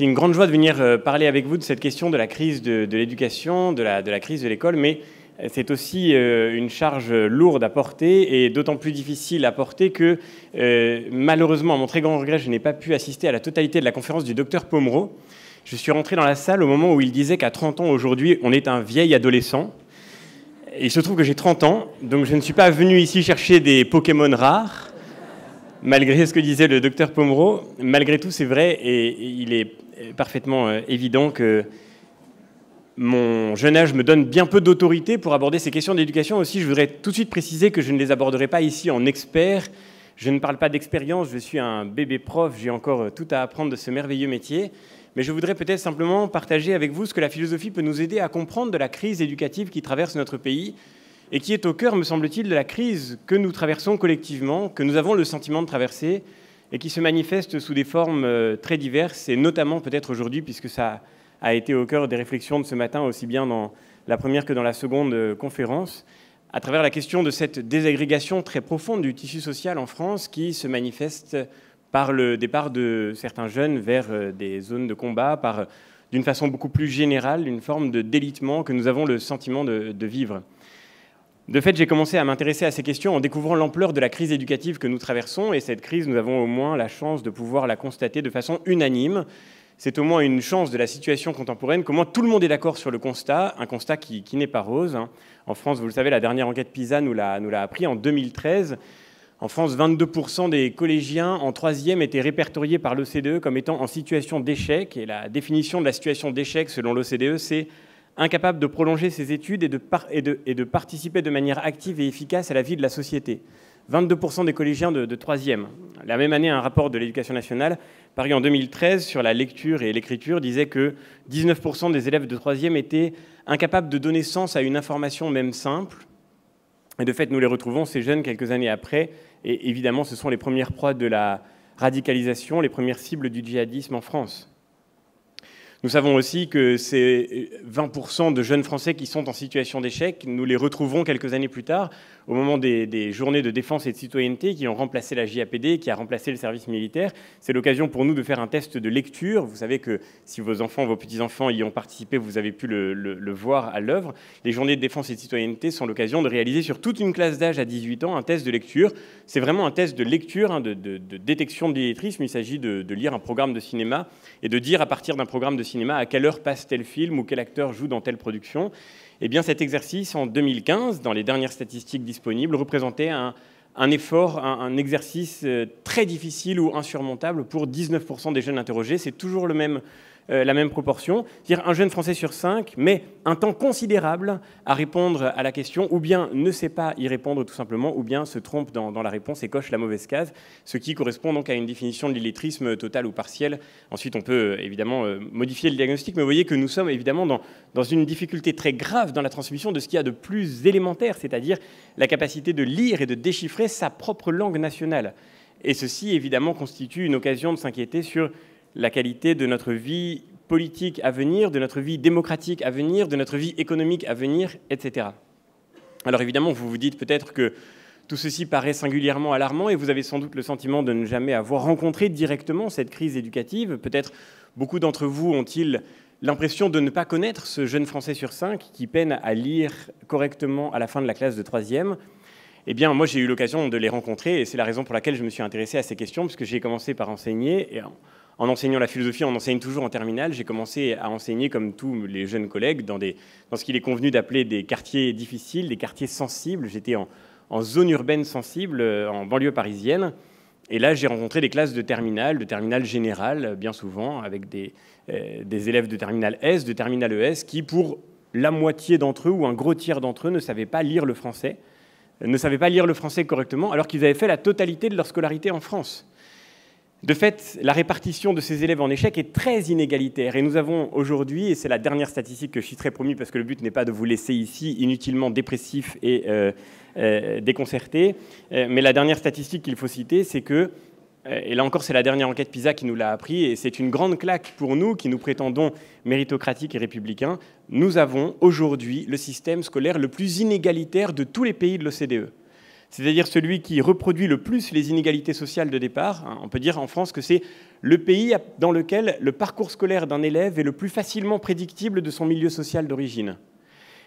c'est une grande joie de venir euh, parler avec vous de cette question de la crise de, l'éducation, de la, de la, crise de l'école, mais euh, c'est aussi euh, une charge lourde à porter et d'autant plus difficile à porter que, malheureusement, à mon très grand regret, je n'ai pas pu assister à la totalité de la conférence du docteur Pomereau. Je suis rentré dans la salle au moment où il disait qu'à 30 ans aujourd'hui, on est un vieil adolescent. il se trouve que j'ai 30 ans, donc je ne suis pas venu ici chercher des Pokémon rares malgré ce que disait le docteur Pomereau, malgré tout, c'est vrai, et il est parfaitement euh, évident que mon jeune âge me donne bien peu d'autorité pour aborder ces questions d'éducation. Aussi, je voudrais tout de suite préciser que je ne les aborderai pas ici en expert. Je ne parle pas d'expérience, je suis un bébé prof, j'ai encore euh, tout à apprendre de ce merveilleux métier. Mais je voudrais peut-être simplement partager avec vous ce que la philosophie peut nous aider à comprendre de la crise éducative qui traverse notre pays et qui est au cœur, me semble-t-il, de la crise que nous traversons collectivement, que nous avons le sentiment de traverser et qui se manifeste sous des formes euh, très diverses, et notamment peut-être aujourd'hui, puisque ça a été au cœur des réflexions de ce matin, aussi bien dans la première que dans la seconde euh, conférence, à travers la question de cette désagrégation très profonde du tissu social en France qui se manifeste par le départ de certains jeunes vers euh, des zones de combat, par d'une façon beaucoup plus générale une forme de délitement que nous avons le sentiment de vivre. De fait, j'ai commencé à m'intéresser à ces questions en découvrant l'ampleur de la crise éducative que nous traversons, et cette crise, nous avons au moins la chance de pouvoir la constater de façon unanime. C'est au moins une chance de la situation contemporaine, comment tout le monde est d'accord sur le constat, un constat qui, n'est pas rose. Hein. En France, vous le savez, la dernière enquête PISA nous l'a appris en 2013. En France, 22% des collégiens en troisième étaient répertoriés par l'OCDE comme étant en situation d'échec. Et la définition de la situation d'échec selon l'OCDE, c'est incapables de prolonger ses études et de, participer de manière active et efficace à la vie de la société. 22% des collégiens de, troisième. La même année, un rapport de l'Éducation nationale, paru en 2013 sur la lecture et l'écriture, disait que 19% des élèves de troisième étaient incapables de donner sens à une information même simple. Et de fait, nous les retrouvons, ces jeunes, quelques années après. Et évidemment, ce sont les premières proies de la radicalisation, les premières cibles du djihadisme en France. Nous savons aussi que ces 20% euh, de jeunes Français qui sont en situation d'échec, nous les retrouvons quelques années plus tard, au moment des, journées de défense et de citoyenneté qui ont remplacé la JAPD, qui a remplacé le service militaire. C'est l'occasion pour nous de faire un test de lecture. Vous savez que si vos enfants, vos petits-enfants y ont participé, vous avez pu le, voir à l'œuvre. Les journées de défense et de citoyenneté sont l'occasion de réaliser sur toute une classe d'âge à 18 ans un test de lecture. C'est vraiment un test de lecture, hein, de, détection de l'illettrisme. Il s'agit de, de lire un programme de cinéma et de dire à partir d'un programme de cinéma, à quelle heure passe tel film ou quel acteur joue dans telle production. Eh bien, cet exercice, en 2015, dans les dernières statistiques disponibles, représentait un, effort, un, exercice euh, très difficile ou insurmontable pour 19% des jeunes interrogés. C'est toujours le même euh, la même proportion. dire un jeune Français sur cinq met un temps considérable à répondre à la question, ou bien ne sait pas y répondre tout simplement, ou bien se trompe dans, la réponse et coche la mauvaise case, ce qui correspond donc à une définition de l'illettrisme total ou partiel. Ensuite, on peut euh, évidemment euh, modifier le diagnostic, mais vous voyez que nous sommes évidemment dans, dans une difficulté très grave dans la transmission de ce qu'il y a de plus élémentaire, c'est-à-dire la capacité de lire et de déchiffrer sa propre langue nationale. Et ceci, évidemment, constitue une occasion de s'inquiéter sur la qualité de notre vie politique à venir, de notre vie démocratique à venir, de notre vie économique à venir, etc. Alors évidemment, vous vous dites peut-être que tout ceci paraît singulièrement alarmant et vous avez sans doute le sentiment de ne jamais avoir rencontré directement cette crise éducative. Peut-être beaucoup d'entre vous ont-ils l'impression de ne pas connaître ce jeune Français sur cinq qui peine à lire correctement à la fin de la classe de troisième. Eh bien, moi, j'ai eu l'occasion de les rencontrer et c'est la raison pour laquelle je me suis intéressé à ces questions, puisque j'ai commencé par enseigner et en enseignant la philosophie, on enseigne toujours en terminale. J'ai commencé à enseigner, comme tous les jeunes collègues, dans, ce qu'il est convenu d'appeler des quartiers difficiles, des quartiers sensibles. J'étais en, zone urbaine sensible, euh, en banlieue parisienne. Et là, j'ai rencontré des classes de terminale, de terminale générale, bien souvent, avec des, euh, des élèves de terminale S, de terminale ES, qui, pour la moitié d'entre eux ou un gros tiers d'entre eux, ne savaient pas lire le français, euh, ne savaient pas lire le français correctement, alors qu'ils avaient fait la totalité de leur scolarité en France. De fait, la répartition de ces élèves en échec est très inégalitaire et nous avons aujourd'hui, et c'est la dernière statistique que je citerai promis parce que le but n'est pas de vous laisser ici inutilement dépressif et euh, euh, déconcerté, euh, mais la dernière statistique qu'il faut citer, c'est que, et là encore c'est la dernière enquête PISA qui nous l'a appris, et c'est une grande claque pour nous qui nous prétendons méritocratiques et républicains, nous avons aujourd'hui le système scolaire le plus inégalitaire de tous les pays de l'OCDE c'est-à-dire celui qui reproduit le plus les inégalités sociales de départ. Hein. On peut dire en France que c'est le pays dans lequel le parcours scolaire d'un élève est le plus facilement prédictible de son milieu social d'origine.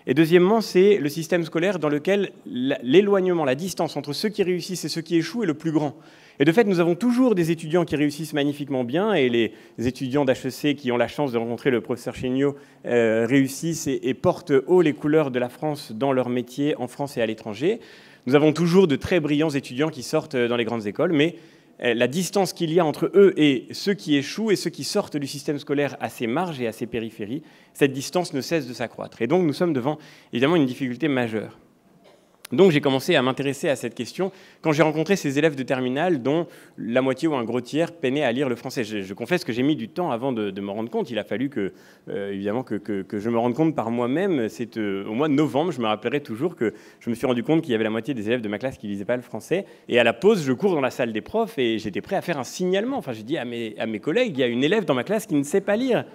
Et deuxièmement, c'est le système scolaire dans lequel l'éloignement, la distance entre ceux qui réussissent et ceux qui échouent est le plus grand. Et de fait, nous avons toujours des étudiants qui réussissent magnifiquement bien, et les étudiants d'HEC qui ont la chance de rencontrer le professeur Chéniaud euh, réussissent et portent haut les couleurs de la France dans leur métier en France et à l'étranger. Nous avons toujours de très brillants étudiants qui sortent euh, dans les grandes écoles, mais euh, la distance qu'il y a entre eux et ceux qui échouent et ceux qui sortent du système scolaire à ses marges et à ses périphéries, cette distance ne cesse de s'accroître. Et donc nous sommes devant évidemment une difficulté majeure. Donc j'ai commencé à m'intéresser à cette question quand j'ai rencontré ces élèves de terminale dont la moitié ou un gros tiers peinaient à lire le français. Je, confesse que j'ai mis du temps avant de, me rendre compte. Il a fallu que, euh, évidemment, que, je me rende compte par moi-même. C'est euh, au mois de novembre, je me rappellerai toujours que je me suis rendu compte qu'il y avait la moitié des élèves de ma classe qui ne lisaient pas le français. Et à la pause, je cours dans la salle des profs et j'étais prêt à faire un signalement. Enfin, j'ai dit à mes, à mes collègues, il y a une élève dans ma classe qui ne sait pas lire.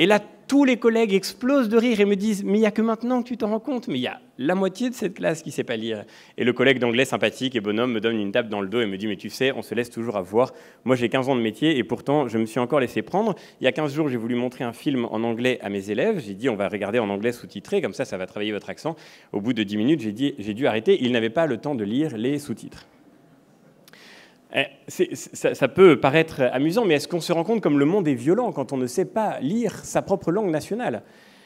Et là, tous les collègues explosent de rire et me disent Mais il n'y a que maintenant que tu t'en rends compte, mais il y a la moitié de cette classe qui ne sait pas lire. Et le collègue d'anglais sympathique et bonhomme me donne une tape dans le dos et me dit Mais tu sais, on se laisse toujours avoir. Moi, j'ai 15 ans de métier et pourtant, je me suis encore laissé prendre. Il y a 15 jours, j'ai voulu montrer un film en anglais à mes élèves. J'ai dit On va regarder en anglais sous-titré, comme ça, ça va travailler votre accent. Au bout de 10 minutes, j'ai dû arrêter. Ils n'avaient pas le temps de lire les sous-titres. Eh, ça, ça, peut paraître amusant, mais est-ce qu'on se rend compte comme le monde est violent quand on ne sait pas lire sa propre langue nationale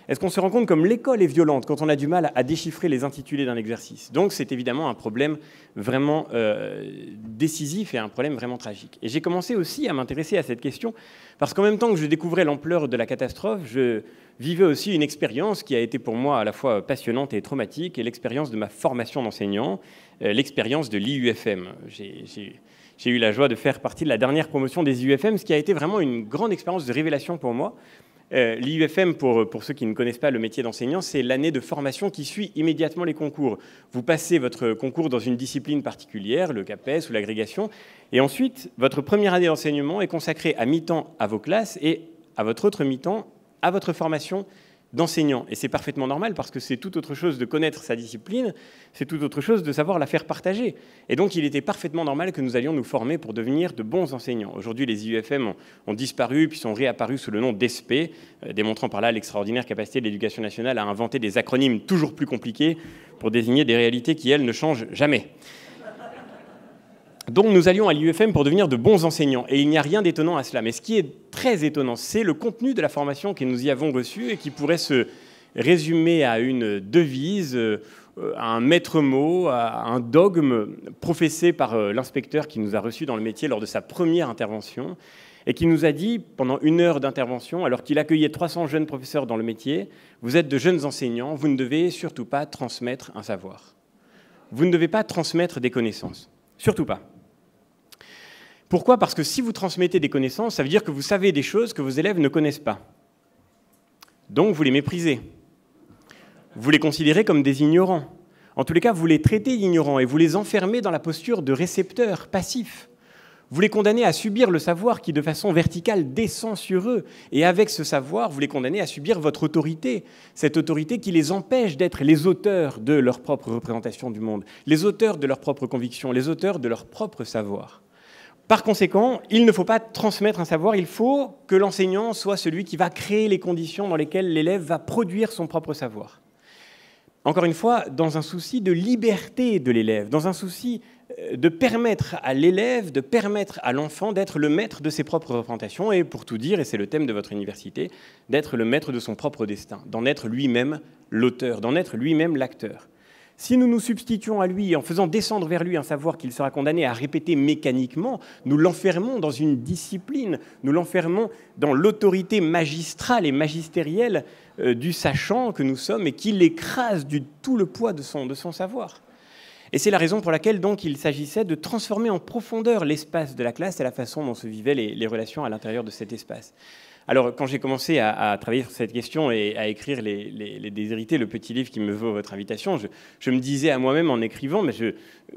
Est-ce qu'on se rend compte comme l'école est violente quand on a du mal à déchiffrer les intitulés d'un exercice Donc c'est évidemment un problème vraiment euh, décisif et un problème vraiment tragique. Et j'ai commencé aussi à m'intéresser à cette question parce qu'en même temps que je découvrais l'ampleur de la catastrophe, je vivais aussi une expérience qui a été pour moi à la fois passionnante et traumatique, et l'expérience de ma formation d'enseignant, euh, l'expérience de l'IUFM. J'ai j'ai eu la joie de faire partie de la dernière promotion des IUFM, ce qui a été vraiment une grande expérience de révélation pour moi. Euh, L'IUFM, pour, pour, ceux qui ne connaissent pas le métier d'enseignant, c'est l'année de formation qui suit immédiatement les concours. Vous passez votre concours dans une discipline particulière, le CAPES ou l'agrégation, et ensuite, votre première année d'enseignement est consacrée à mi-temps à vos classes et à votre autre mi-temps à votre formation d'enseignant. Et c'est parfaitement normal parce que c'est tout autre chose de connaître sa discipline, c'est tout autre chose de savoir la faire partager. Et donc il était parfaitement normal que nous allions nous former pour devenir de bons enseignants. Aujourd'hui, les IUFM ont, disparu puis sont réapparus sous le nom d'ESP, euh, démontrant par là l'extraordinaire capacité de l'éducation nationale à inventer des acronymes toujours plus compliqués pour désigner des réalités qui, elles, ne changent jamais. Donc nous allions à l'UFM pour devenir de bons enseignants. Et il n'y a rien d'étonnant à cela. Mais ce qui est très étonnant, c'est le contenu de la formation que nous y avons reçue et qui pourrait se résumer à une devise, à euh, un maître mot, à un dogme professé par euh, l'inspecteur qui nous a reçus dans le métier lors de sa première intervention et qui nous a dit, pendant une heure d'intervention, alors qu'il accueillait 300 jeunes professeurs dans le métier, vous êtes de jeunes enseignants, vous ne devez surtout pas transmettre un savoir. Vous ne devez pas transmettre des connaissances. Surtout pas. Pourquoi Parce que si vous transmettez des connaissances, ça veut dire que vous savez des choses que vos élèves ne connaissent pas. Donc vous les méprisez. Vous les considérez comme des ignorants. En tous les cas, vous les traitez d'ignorants et vous les enfermez dans la posture de récepteurs passifs. Vous les condamnez à subir le savoir qui, de façon verticale, descend sur eux. Et avec ce savoir, vous les condamnez à subir votre autorité, cette autorité qui les empêche d'être les auteurs de leur propre représentation du monde, les auteurs de leurs propres convictions, les auteurs de leur propre savoir. Par conséquent, il ne faut pas transmettre un savoir, il faut que l'enseignant soit celui qui va créer les conditions dans lesquelles l'élève va produire son propre savoir. Encore une fois, dans un souci de liberté de l'élève, dans un souci euh, de permettre à l'élève, de permettre à l'enfant d'être le maître de ses propres représentations et, pour tout dire, et c'est le thème de votre université, d'être le maître de son propre destin, d'en être lui-même l'auteur, d'en être lui-même l'acteur. Si nous nous substituons à lui en faisant descendre vers lui un savoir qu'il sera condamné à répéter mécaniquement, nous l'enfermons dans une discipline, nous l'enfermons dans l'autorité magistrale et magistérielle euh, du sachant que nous sommes et qui l'écrase du tout le poids de son, de son savoir. Et c'est la raison pour laquelle donc il s'agissait de transformer en profondeur l'espace de la classe et la façon dont se vivaient les relations à l'intérieur de cet espace. Alors, quand j'ai commencé à, travailler sur cette question et à écrire Les, les, les Déshérités, le petit livre qui me vaut votre invitation, je, je me disais à moi-même en écrivant, mais je,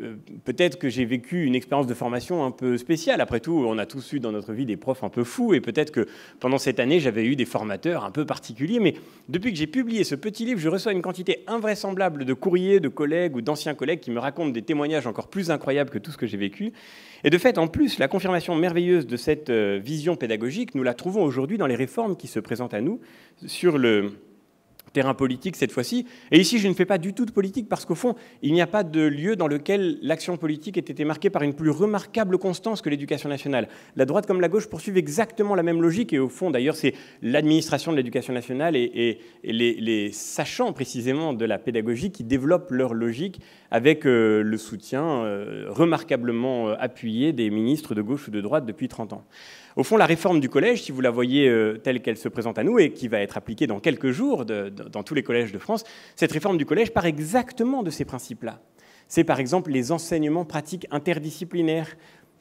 euh, peut-être que j'ai vécu une expérience de formation un peu spéciale. Après tout, on a tous eu dans notre vie des profs un peu fous, et peut-être que pendant cette année, j'avais eu des formateurs un peu particuliers. Mais depuis que j'ai publié ce petit livre, je reçois une quantité invraisemblable de courriers, de collègues ou d'anciens collègues qui me racontent des témoignages encore plus incroyables que tout ce que j'ai vécu. Et de fait, en plus, la confirmation merveilleuse de cette euh, vision pédagogique, nous la trouvons aujourd'hui dans les réformes qui se présentent à nous sur le terrain politique cette fois-ci. Et ici, je ne fais pas du tout de politique parce qu'au fond, il n'y a pas de lieu dans lequel l'action politique ait été marquée par une plus remarquable constance que l'éducation nationale. La droite comme la gauche poursuivent exactement la même logique et au fond, d'ailleurs, c'est l'administration de l'éducation nationale et, les, sachants précisément de la pédagogie qui développent leur logique avec euh, le soutien euh, remarquablement euh, appuyé des ministres de gauche ou de droite depuis 30 ans. Au fond, la réforme du collège, si vous la voyez euh, telle qu'elle se présente à nous et qui va être appliquée dans quelques jours dans tous les collèges de France, cette réforme du collège part exactement de ces principes-là. C'est par exemple les enseignements pratiques interdisciplinaires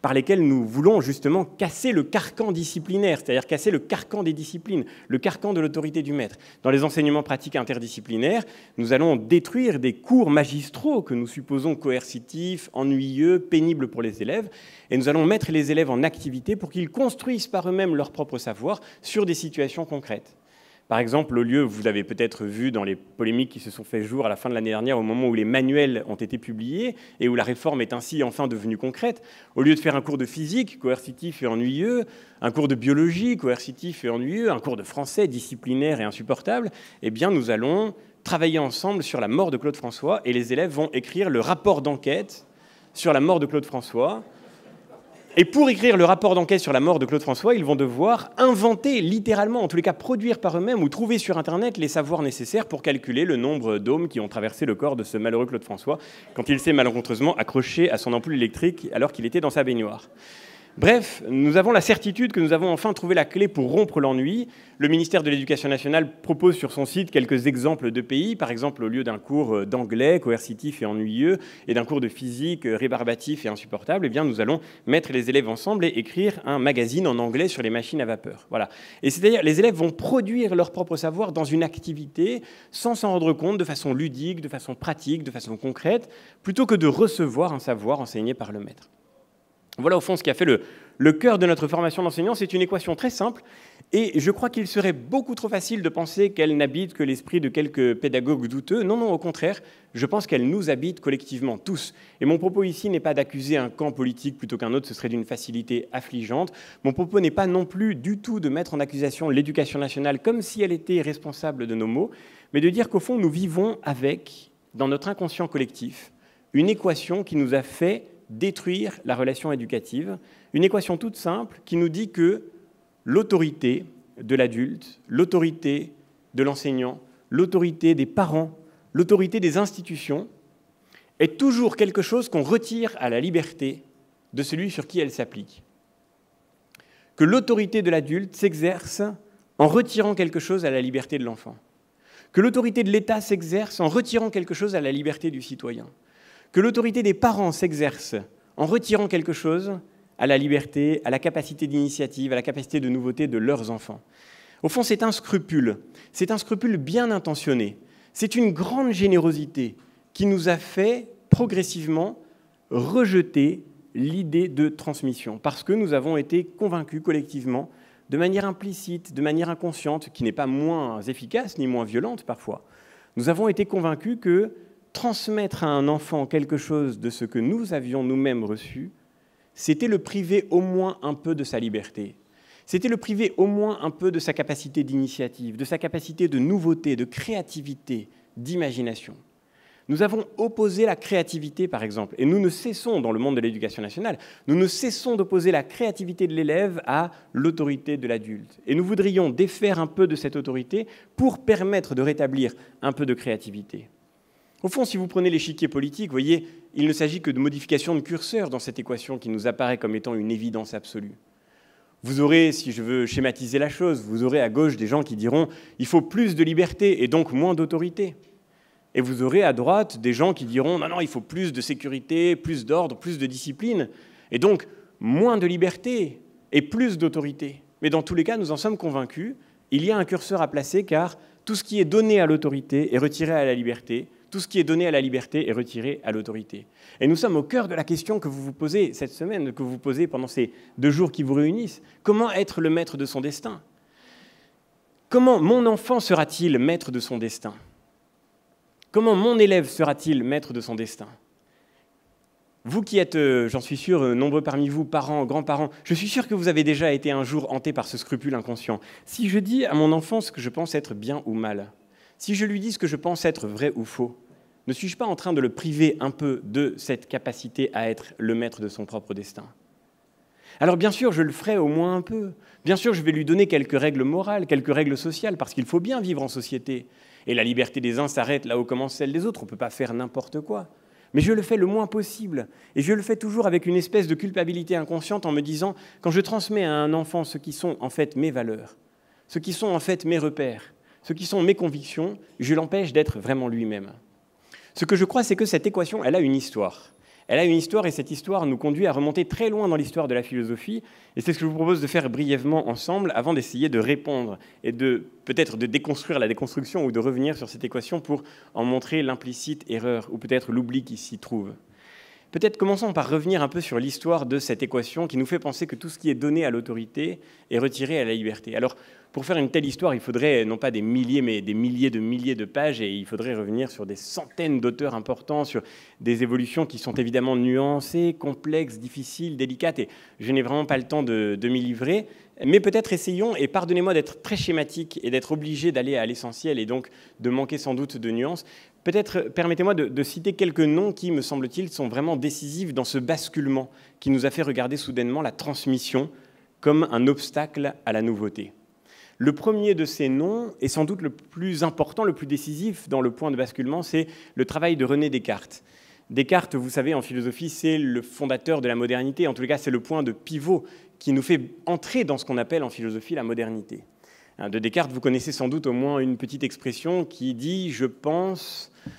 par lesquels nous voulons justement casser le carcan disciplinaire, c'est-à-dire casser le carcan des disciplines, le carcan de l'autorité du maître. Dans les enseignements pratiques interdisciplinaires, nous allons détruire des cours magistraux que nous supposons coercitifs, ennuyeux, pénibles pour les élèves, et nous allons mettre les élèves en activité pour qu'ils construisent par eux-mêmes leur propre savoir sur des situations concrètes. Par exemple, au lieu, vous l'avez peut-être vu dans les polémiques qui se sont fait jour à la fin de l'année dernière, au moment où les manuels ont été publiés et où la réforme est ainsi enfin devenue concrète, au lieu de faire un cours de physique coercitif et ennuyeux, un cours de biologie coercitif et ennuyeux, un cours de français disciplinaire et insupportable, eh bien nous allons travailler ensemble sur la mort de Claude François et les élèves vont écrire le rapport d'enquête sur la mort de Claude François et pour écrire le rapport d'enquête sur la mort de Claude François, ils vont devoir inventer littéralement, en tous les cas produire par eux-mêmes ou trouver sur Internet les savoirs nécessaires pour calculer le nombre d'hommes qui ont traversé le corps de ce malheureux Claude François quand il s'est malencontreusement accroché à son ampoule électrique alors qu'il était dans sa baignoire. Bref, nous avons la certitude que nous avons enfin trouvé la clé pour rompre l'ennui. Le ministère de l'Éducation nationale propose sur son site quelques exemples de pays. Par exemple, au lieu d'un cours euh, d'anglais coercitif et ennuyeux et d'un cours de physique euh, rébarbatif et insupportable, eh bien, nous allons mettre les élèves ensemble et écrire un magazine en anglais sur les machines à vapeur. Voilà. Et c'est-à-dire, les élèves vont produire leur propre savoir dans une activité sans s'en rendre compte de façon ludique, de façon pratique, de façon concrète, plutôt que de recevoir un savoir enseigné par le maître. Voilà au fond ce qui a fait le, le cœur de notre formation d'enseignants. C'est une équation très simple et je crois qu'il serait beaucoup trop facile de penser qu'elle n'habite que l'esprit de quelques pédagogues douteux. Non, non, au contraire, je pense qu'elle nous habite collectivement tous. Et mon propos ici n'est pas d'accuser un camp politique plutôt qu'un autre, ce serait d'une facilité affligeante. Mon propos n'est pas non plus du tout de mettre en accusation l'éducation nationale comme si elle était responsable de nos maux, mais de dire qu'au fond, nous vivons avec, dans notre inconscient collectif, une équation qui nous a fait détruire la relation éducative. Une équation toute simple qui nous dit que l'autorité de l'adulte, l'autorité de l'enseignant, l'autorité des parents, l'autorité des institutions est toujours quelque chose qu'on retire à la liberté de celui sur qui elle s'applique. Que l'autorité de l'adulte s'exerce en retirant quelque chose à la liberté de l'enfant. Que l'autorité de l'État s'exerce en retirant quelque chose à la liberté du citoyen que l'autorité des parents s'exerce en retirant quelque chose à la liberté, à la capacité d'initiative, à la capacité de nouveauté de leurs enfants. Au fond, c'est un scrupule, c'est un scrupule bien intentionné, c'est une grande générosité qui nous a fait progressivement rejeter l'idée de transmission, parce que nous avons été convaincus collectivement, de manière implicite, de manière inconsciente, qui n'est pas moins efficace ni moins violente parfois, nous avons été convaincus que transmettre à un enfant quelque chose de ce que nous avions nous-mêmes reçu, c'était le priver au moins un peu de sa liberté. C'était le priver au moins un peu de sa capacité d'initiative, de sa capacité de nouveauté, de créativité, d'imagination. Nous avons opposé la créativité, par exemple, et nous ne cessons, dans le monde de l'éducation nationale, nous ne cessons d'opposer la créativité de l'élève à l'autorité de l'adulte. Et nous voudrions défaire un peu de cette autorité pour permettre de rétablir un peu de créativité. Au fond, si vous prenez l'échiquier politique, vous voyez, il ne s'agit que de modification de curseur dans cette équation qui nous apparaît comme étant une évidence absolue. Vous aurez, si je veux schématiser la chose, vous aurez à gauche des gens qui diront il faut plus de liberté et donc moins d'autorité. Et vous aurez à droite des gens qui diront non, non, il faut plus de sécurité, plus d'ordre, plus de discipline, et donc moins de liberté et plus d'autorité. Mais dans tous les cas, nous en sommes convaincus, il y a un curseur à placer car tout ce qui est donné à l'autorité est retiré à la liberté, tout ce qui est donné à la liberté est retiré à l'autorité. Et nous sommes au cœur de la question que vous vous posez cette semaine, que vous vous posez pendant ces deux jours qui vous réunissent. Comment être le maître de son destin Comment mon enfant sera-t-il maître de son destin Comment mon élève sera-t-il maître de son destin vous qui êtes, euh, j'en suis sûr, euh, nombreux parmi vous, parents, grands-parents, je suis sûr que vous avez déjà été un jour hanté par ce scrupule inconscient. Si je dis à mon enfant ce que je pense être bien ou mal, si je lui dis ce que je pense être vrai ou faux, ne suis-je pas en train de le priver un peu de cette capacité à être le maître de son propre destin Alors bien sûr, je le ferai au moins un peu. Bien sûr, je vais lui donner quelques règles morales, quelques règles sociales, parce qu'il faut bien vivre en société. Et la liberté des uns s'arrête là où commence celle des autres. On ne peut pas faire n'importe quoi. Mais je le fais le moins possible. Et je le fais toujours avec une espèce de culpabilité inconsciente en me disant, quand je transmets à un enfant ce qui sont en fait mes valeurs, ce qui sont en fait mes repères, ce qui sont mes convictions, je l'empêche d'être vraiment lui-même. Ce que je crois, c'est que cette équation, elle a une histoire. Elle a une histoire et cette histoire nous conduit à remonter très loin dans l'histoire de la philosophie. Et c'est ce que je vous propose de faire brièvement ensemble avant d'essayer de répondre et de peut-être de déconstruire la déconstruction ou de revenir sur cette équation pour en montrer l'implicite erreur ou peut-être l'oubli qui s'y trouve. Peut-être commençons par revenir un peu sur l'histoire de cette équation qui nous fait penser que tout ce qui est donné à l'autorité est retiré à la liberté. Alors, pour faire une telle histoire, il faudrait non pas des milliers, mais des milliers de milliers de pages, et il faudrait revenir sur des centaines d'auteurs importants, sur des évolutions qui sont évidemment nuancées, complexes, difficiles, délicates, et je n'ai vraiment pas le temps de, m'y livrer. Mais peut-être essayons, et pardonnez-moi d'être très schématique et d'être obligé d'aller à l'essentiel et donc de manquer sans doute de nuances, peut-être permettez-moi de, citer quelques noms qui, me semble-t-il, sont vraiment décisifs dans ce basculement qui nous a fait regarder soudainement la transmission comme un obstacle à la nouveauté. Le premier de ces noms est sans doute le plus important, le plus décisif dans le point de basculement, c'est le travail de René Descartes. Descartes, vous savez, en philosophie, c'est le fondateur de la modernité, en tout cas c'est le point de pivot qui nous fait entrer dans ce qu'on appelle en philosophie la modernité. Hein, de Descartes, vous connaissez sans doute au moins une petite expression qui dit ⁇ je pense ⁇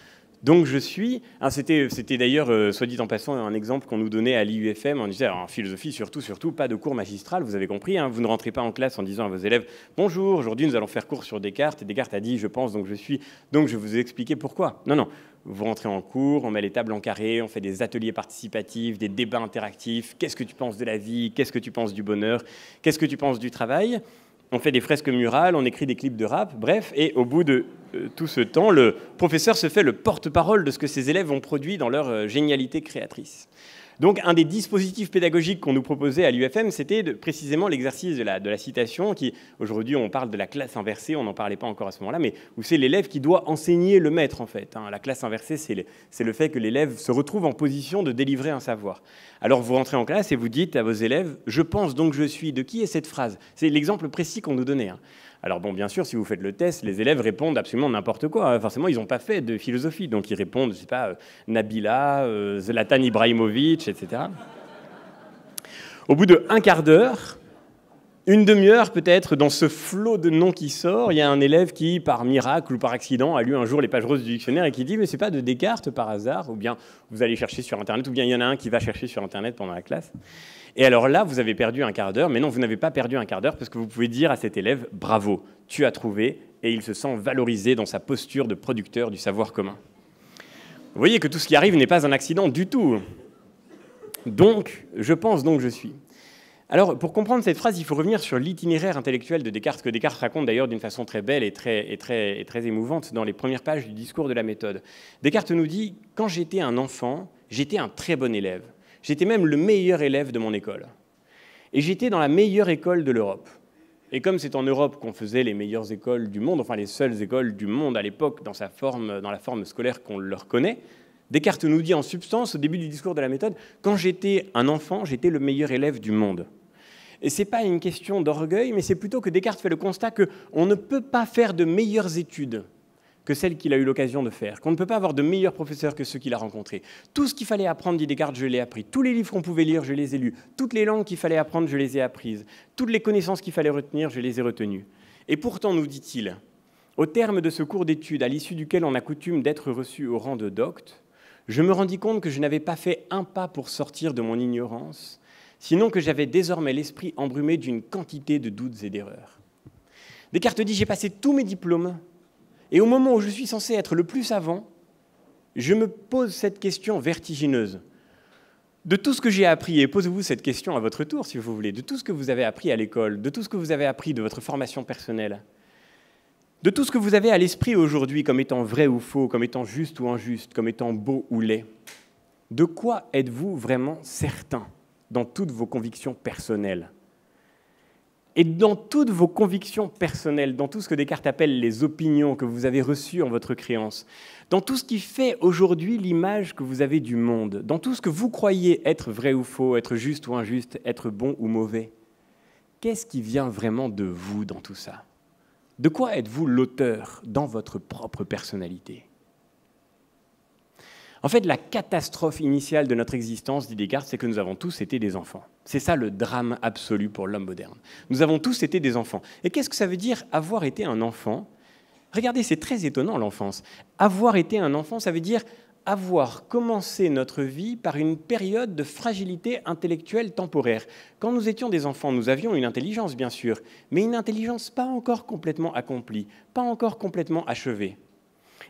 donc je suis. Ah, c'était, d'ailleurs, euh, soit dit en passant, un exemple qu'on nous donnait à l'IUFM. On disait, en philosophie, surtout, surtout, pas de cours magistral, vous avez compris. Hein. vous ne rentrez pas en classe en disant à vos élèves, bonjour, aujourd'hui nous allons faire cours sur Descartes. Et Descartes a dit, je pense, donc je suis. Donc je vais vous expliquer pourquoi. Non, non. Vous rentrez en cours, on met les tables en carré, on fait des ateliers participatifs, des débats interactifs. Qu'est-ce que tu penses de la vie Qu'est-ce que tu penses du bonheur Qu'est-ce que tu penses du travail on fait des fresques murales, on écrit des clips de rap, bref, et au bout de euh, tout ce temps, le professeur se fait le porte-parole de ce que ses élèves ont produit dans leur euh, génialité créatrice. Donc un des dispositifs pédagogiques qu'on nous proposait à l'UFM, c'était précisément l'exercice de la, citation, qui aujourd'hui on parle de la classe inversée, on n'en parlait pas encore à ce moment-là, mais où c'est l'élève qui doit enseigner le maître en fait. Hein. La classe inversée, c'est le, fait que l'élève se retrouve en position de délivrer un savoir. Alors vous rentrez en classe et vous dites à vos élèves, je pense donc je suis, de qui est cette phrase C'est l'exemple précis qu'on nous donnait. Hein. Alors bon, bien sûr, si vous faites le test, les élèves répondent absolument n'importe quoi. Forcément, ils n'ont pas fait de philosophie, donc ils répondent, je sais pas, euh, Nabila, euh, Zlatan Ibrahimovic, etc. Au bout de un quart d'heure, une demi-heure peut-être dans ce flot de noms qui sort, il y a un élève qui, par miracle ou par accident, a lu un jour les pages roses du dictionnaire et qui dit mais c'est pas de Descartes par hasard, ou bien vous allez chercher sur Internet, ou bien il y en a un qui va chercher sur Internet pendant la classe. Et alors là, vous avez perdu un quart d'heure, mais non, vous n'avez pas perdu un quart d'heure parce que vous pouvez dire à cet élève bravo, tu as trouvé, et il se sent valorisé dans sa posture de producteur du savoir commun. Vous voyez que tout ce qui arrive n'est pas un accident du tout. Donc, je pense donc je suis. Alors, pour comprendre cette phrase, il faut revenir sur l'itinéraire intellectuel de Descartes, que Descartes raconte d'ailleurs d'une façon très belle et très, et très, émouvante dans les premières pages du discours de la méthode. Descartes nous dit Quand j'étais un enfant, j'étais un très bon élève. J'étais même le meilleur élève de mon école. Et j'étais dans la meilleure école de l'Europe. Et comme c'est en Europe qu'on faisait les meilleures écoles du monde, enfin les seules écoles du monde à l'époque dans la forme scolaire qu'on leur connaît, Descartes nous dit en substance, au début du discours de la méthode, quand j'étais un enfant, j'étais le meilleur élève du monde. Et ce n'est pas une question d'orgueil, mais c'est plutôt que Descartes fait le constat qu'on ne peut pas faire de meilleures études que celles qu'il a eu l'occasion de faire, qu'on ne peut pas avoir de meilleurs professeurs que ceux qu'il a rencontrés. Tout ce qu'il fallait apprendre, dit Descartes, je l'ai appris. Tous les livres qu'on pouvait lire, je les ai lus. Toutes les langues qu'il fallait apprendre, je les ai apprises. Toutes les connaissances qu'il fallait retenir, je les ai retenues. Et pourtant, nous dit-il, au terme de ce cours d'études, à l'issue duquel on a coutume d'être reçu au rang de docte, je me rendis compte que je n'avais pas fait un pas pour sortir de mon ignorance, sinon que j'avais désormais l'esprit embrumé d'une quantité de doutes et d'erreurs. Descartes dit, j'ai passé tous mes diplômes, et au moment où je suis censé être le plus savant, je me pose cette question vertigineuse. De tout ce que j'ai appris, et posez-vous cette question à votre tour si vous voulez, de tout ce que vous avez appris à l'école, de tout ce que vous avez appris de votre formation personnelle, de tout ce que vous avez à l'esprit aujourd'hui comme étant vrai ou faux, comme étant juste ou injuste, comme étant beau ou laid. De quoi êtes-vous vraiment certain dans toutes vos convictions personnelles Et dans toutes vos convictions personnelles, dans tout ce que Descartes appelle les opinions que vous avez reçues en votre créance, dans tout ce qui fait aujourd'hui l'image que vous avez du monde, dans tout ce que vous croyez être vrai ou faux, être juste ou injuste, être bon ou mauvais, qu'est-ce qui vient vraiment de vous dans tout ça de quoi êtes-vous l'auteur dans votre propre personnalité En fait, la catastrophe initiale de notre existence, dit Descartes, c'est que nous avons tous été des enfants. C'est ça le drame absolu pour l'homme moderne. Nous avons tous été des enfants. Et qu'est-ce que ça veut dire avoir été un enfant Regardez, c'est très étonnant l'enfance. Avoir été un enfant, ça veut dire avoir commencé notre vie par une période de fragilité intellectuelle temporaire. Quand nous étions des enfants, nous avions une intelligence, bien sûr, mais une intelligence pas encore complètement accomplie, pas encore complètement achevée.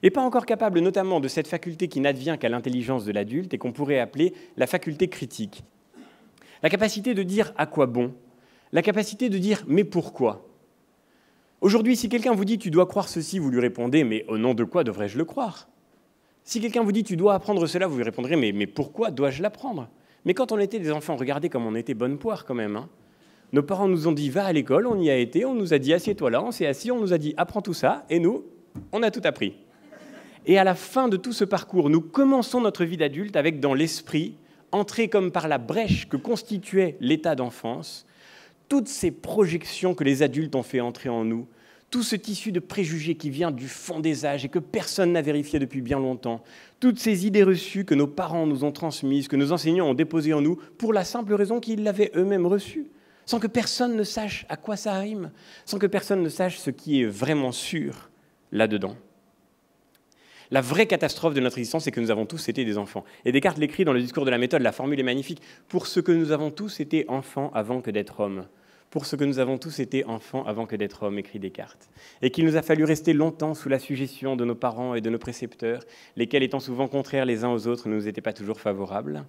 Et pas encore capable notamment de cette faculté qui n'advient qu'à l'intelligence de l'adulte et qu'on pourrait appeler la faculté critique. La capacité de dire à quoi bon, la capacité de dire mais pourquoi. Aujourd'hui, si quelqu'un vous dit tu dois croire ceci, vous lui répondez mais au nom de quoi devrais-je le croire si quelqu'un vous dit tu dois apprendre cela, vous lui répondrez mais, pourquoi dois-je l'apprendre Mais quand on était des enfants, regardez comme on était bonne poire quand même. Hein. Nos parents nous ont dit va à l'école, on y a été, on nous a dit assieds-toi là, on s'est assis, on nous a dit apprends tout ça, et nous, on a tout appris. Et à la fin de tout ce parcours, nous commençons notre vie d'adulte avec dans l'esprit, entré comme par la brèche que constituait l'état d'enfance, toutes ces projections que les adultes ont fait entrer en nous tout ce tissu de préjugés qui vient du fond des âges et que personne n'a vérifié depuis bien longtemps, toutes ces idées reçues que nos parents nous ont transmises, que nos enseignants ont déposées en nous, pour la simple raison qu'ils l'avaient eux-mêmes reçue, sans que personne ne sache à quoi ça rime, sans que personne ne sache ce qui est vraiment sûr là-dedans. La vraie catastrophe de notre existence, c'est que nous avons tous été des enfants. Et Descartes l'écrit dans le discours de la méthode, la formule est magnifique, pour ce que nous avons tous été enfants avant que d'être hommes pour ce que nous avons tous été enfants avant que d'être hommes, écrit Descartes, et qu'il nous a fallu rester longtemps sous la suggestion de nos parents et de nos précepteurs, lesquels étant souvent contraires les uns aux autres ne nous étaient pas toujours favorables,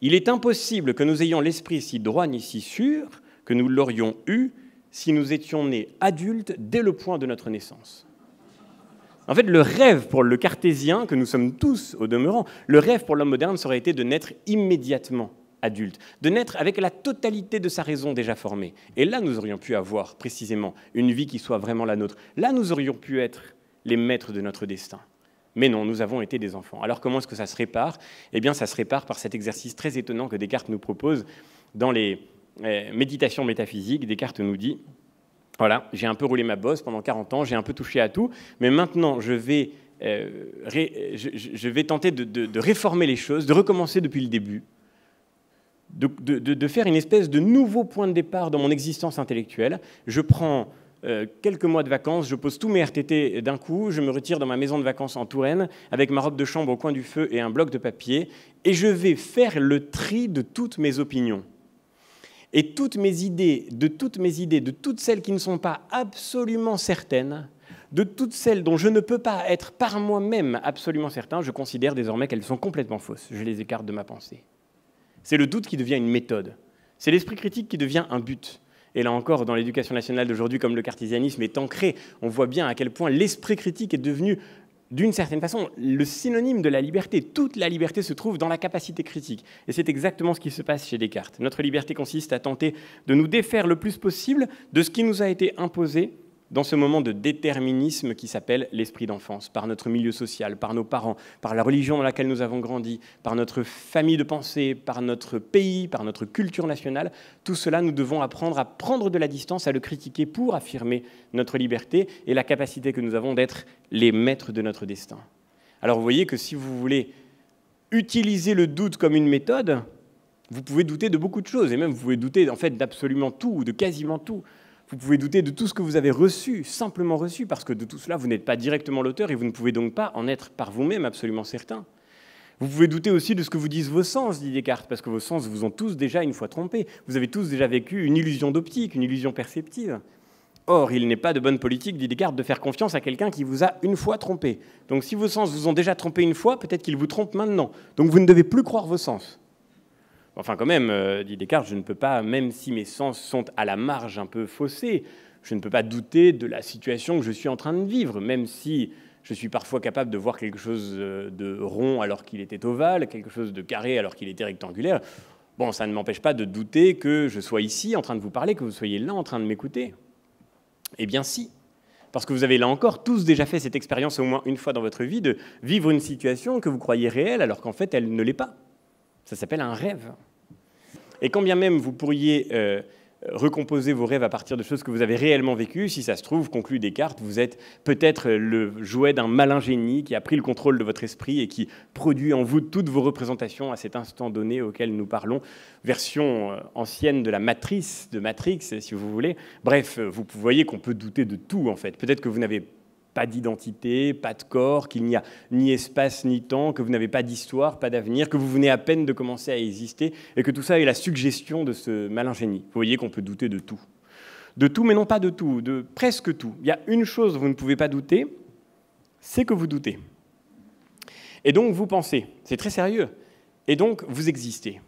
il est impossible que nous ayons l'esprit si droit ni si sûr que nous l'aurions eu si nous étions nés adultes dès le point de notre naissance. En fait, le rêve pour le cartésien, que nous sommes tous au demeurant, le rêve pour l'homme moderne, serait été de naître immédiatement adulte, de naître avec la totalité de sa raison déjà formée. Et là, nous aurions pu avoir précisément une vie qui soit vraiment la nôtre. Là, nous aurions pu être les maîtres de notre destin. Mais non, nous avons été des enfants. Alors comment est-ce que ça se répare Eh bien, ça se répare par cet exercice très étonnant que Descartes nous propose dans les eh, méditations métaphysiques. Descartes nous dit, voilà, j'ai un peu roulé ma bosse pendant 40 ans, j'ai un peu touché à tout, mais maintenant je vais, euh, tenter de réformer les choses, de recommencer depuis le début de, faire une espèce de nouveau point de départ dans mon existence intellectuelle. Je prends euh, quelques mois de vacances, je pose tous mes RTT d'un coup, je me retire dans ma maison de vacances en Touraine avec ma robe de chambre au coin du feu et un bloc de papier, et je vais faire le tri de toutes mes opinions. Et toutes mes idées, de toutes mes idées, de toutes celles qui ne sont pas absolument certaines, de toutes celles dont je ne peux pas être par moi-même absolument certain, je considère désormais qu'elles sont complètement fausses. Je les écarte de ma pensée. C'est le doute qui devient une méthode. C'est l'esprit critique qui devient un but. Et là encore, dans l'éducation nationale d'aujourd'hui, comme le cartésianisme est ancré, on voit bien à quel point l'esprit critique est devenu, d'une certaine façon, le synonyme de la liberté. Toute la liberté se trouve dans la capacité critique. Et c'est exactement ce qui se passe chez Descartes. Notre liberté consiste à tenter de nous défaire le plus possible de ce qui nous a été imposé dans ce moment de déterminisme qui s'appelle l'esprit d'enfance, par notre milieu social, par nos parents, par la religion dans laquelle nous avons grandi, par notre famille de pensée, par notre pays, par notre culture nationale, tout cela, nous devons apprendre à prendre de la distance, à le critiquer pour affirmer notre liberté et la capacité que nous avons d'être les maîtres de notre destin. Alors vous voyez que si vous voulez utiliser le doute comme une méthode, vous pouvez douter de beaucoup de choses, et même vous pouvez douter en fait d'absolument tout, ou de quasiment tout. Vous pouvez douter de tout ce que vous avez reçu, simplement reçu, parce que de tout cela, vous n'êtes pas directement l'auteur et vous ne pouvez donc pas en être par vous-même absolument certain. Vous pouvez douter aussi de ce que vous disent vos sens, dit Descartes, parce que vos sens vous ont tous déjà une fois trompé. Vous avez tous déjà vécu une illusion d'optique, une illusion perceptive. Or, il n'est pas de bonne politique, dit Descartes, de faire confiance à quelqu'un qui vous a une fois trompé. Donc si vos sens vous ont déjà trompé une fois, peut-être qu'ils vous trompent maintenant. Donc vous ne devez plus croire vos sens. Enfin, quand même, euh, dit Descartes, je ne peux pas, même si mes sens sont à la marge un peu faussés, je ne peux pas douter de la situation que je suis en train de vivre, même si je suis parfois capable de voir quelque chose euh, de rond alors qu'il était ovale, quelque chose de carré alors qu'il était rectangulaire. Bon, ça ne m'empêche pas de douter que je sois ici en train de vous parler, que vous soyez là en train de m'écouter. Eh bien si, parce que vous avez là encore tous déjà fait cette expérience au moins une fois dans votre vie de vivre une situation que vous croyez réelle alors qu'en fait elle ne l'est pas. Ça s'appelle un rêve. Et quand bien même vous pourriez euh, recomposer vos rêves à partir de choses que vous avez réellement vécues, si ça se trouve, conclut Descartes, vous êtes peut-être le jouet d'un malin génie qui a pris le contrôle de votre esprit et qui produit en vous toutes vos représentations à cet instant donné auquel nous parlons, version euh, ancienne de la matrice, de Matrix, si vous voulez. Bref, vous voyez qu'on peut douter de tout, en fait. Peut-être que vous n'avez pas d'identité, pas de corps, qu'il n'y a ni espace ni temps, que vous n'avez pas d'histoire, pas d'avenir, que vous venez à peine de commencer à exister, et que tout ça est la suggestion de ce malin génie. Vous voyez qu'on peut douter de tout. De tout, mais non pas de tout, de presque tout. Il y a une chose dont vous ne pouvez pas douter, c'est que vous doutez. Et donc vous pensez, c'est très sérieux, et donc vous existez.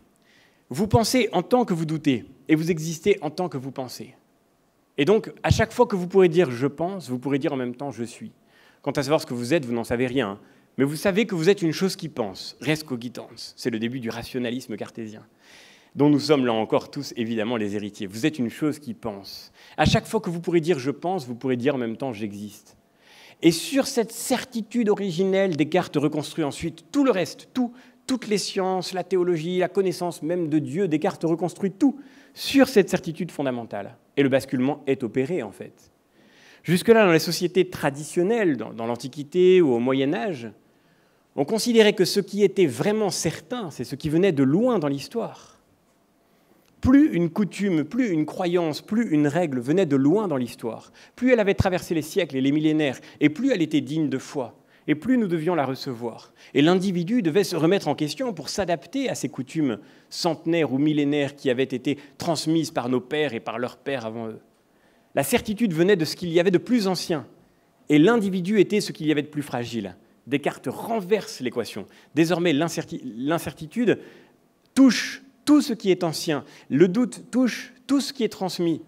Vous pensez en tant que vous doutez, et vous existez en tant que vous pensez. Et donc, à chaque fois que vous pourrez dire je pense, vous pourrez dire en même temps je suis. Quant à savoir ce que vous êtes, vous n'en savez rien. Mais vous savez que vous êtes une chose qui pense, res cogitans. C'est le début du rationalisme cartésien, dont nous sommes là encore tous évidemment les héritiers. Vous êtes une chose qui pense. À chaque fois que vous pourrez dire je pense, vous pourrez dire en même temps j'existe. Et sur cette certitude originelle, Descartes reconstruit ensuite tout le reste, tout, toutes les sciences, la théologie, la connaissance même de Dieu. Descartes reconstruit tout sur cette certitude fondamentale. Et le basculement est opéré, en fait. Jusque-là, dans les sociétés traditionnelles, dans, l'Antiquité ou au Moyen Âge, on considérait que ce qui était vraiment certain, c'est ce qui venait de loin dans l'histoire. Plus une coutume, plus une croyance, plus une règle venait de loin dans l'histoire, plus elle avait traversé les siècles et les millénaires, et plus elle était digne de foi, et plus nous devions la recevoir. Et l'individu devait se remettre en question pour s'adapter à ces coutumes centenaires ou millénaires qui avaient été transmises par nos pères et par leurs pères avant eux. La certitude venait de ce qu'il y avait de plus ancien, et l'individu était ce qu'il y avait de plus fragile. Descartes renverse l'équation. Désormais, l'incertitude touche tout ce qui est ancien, le doute touche tout ce qui est transmis,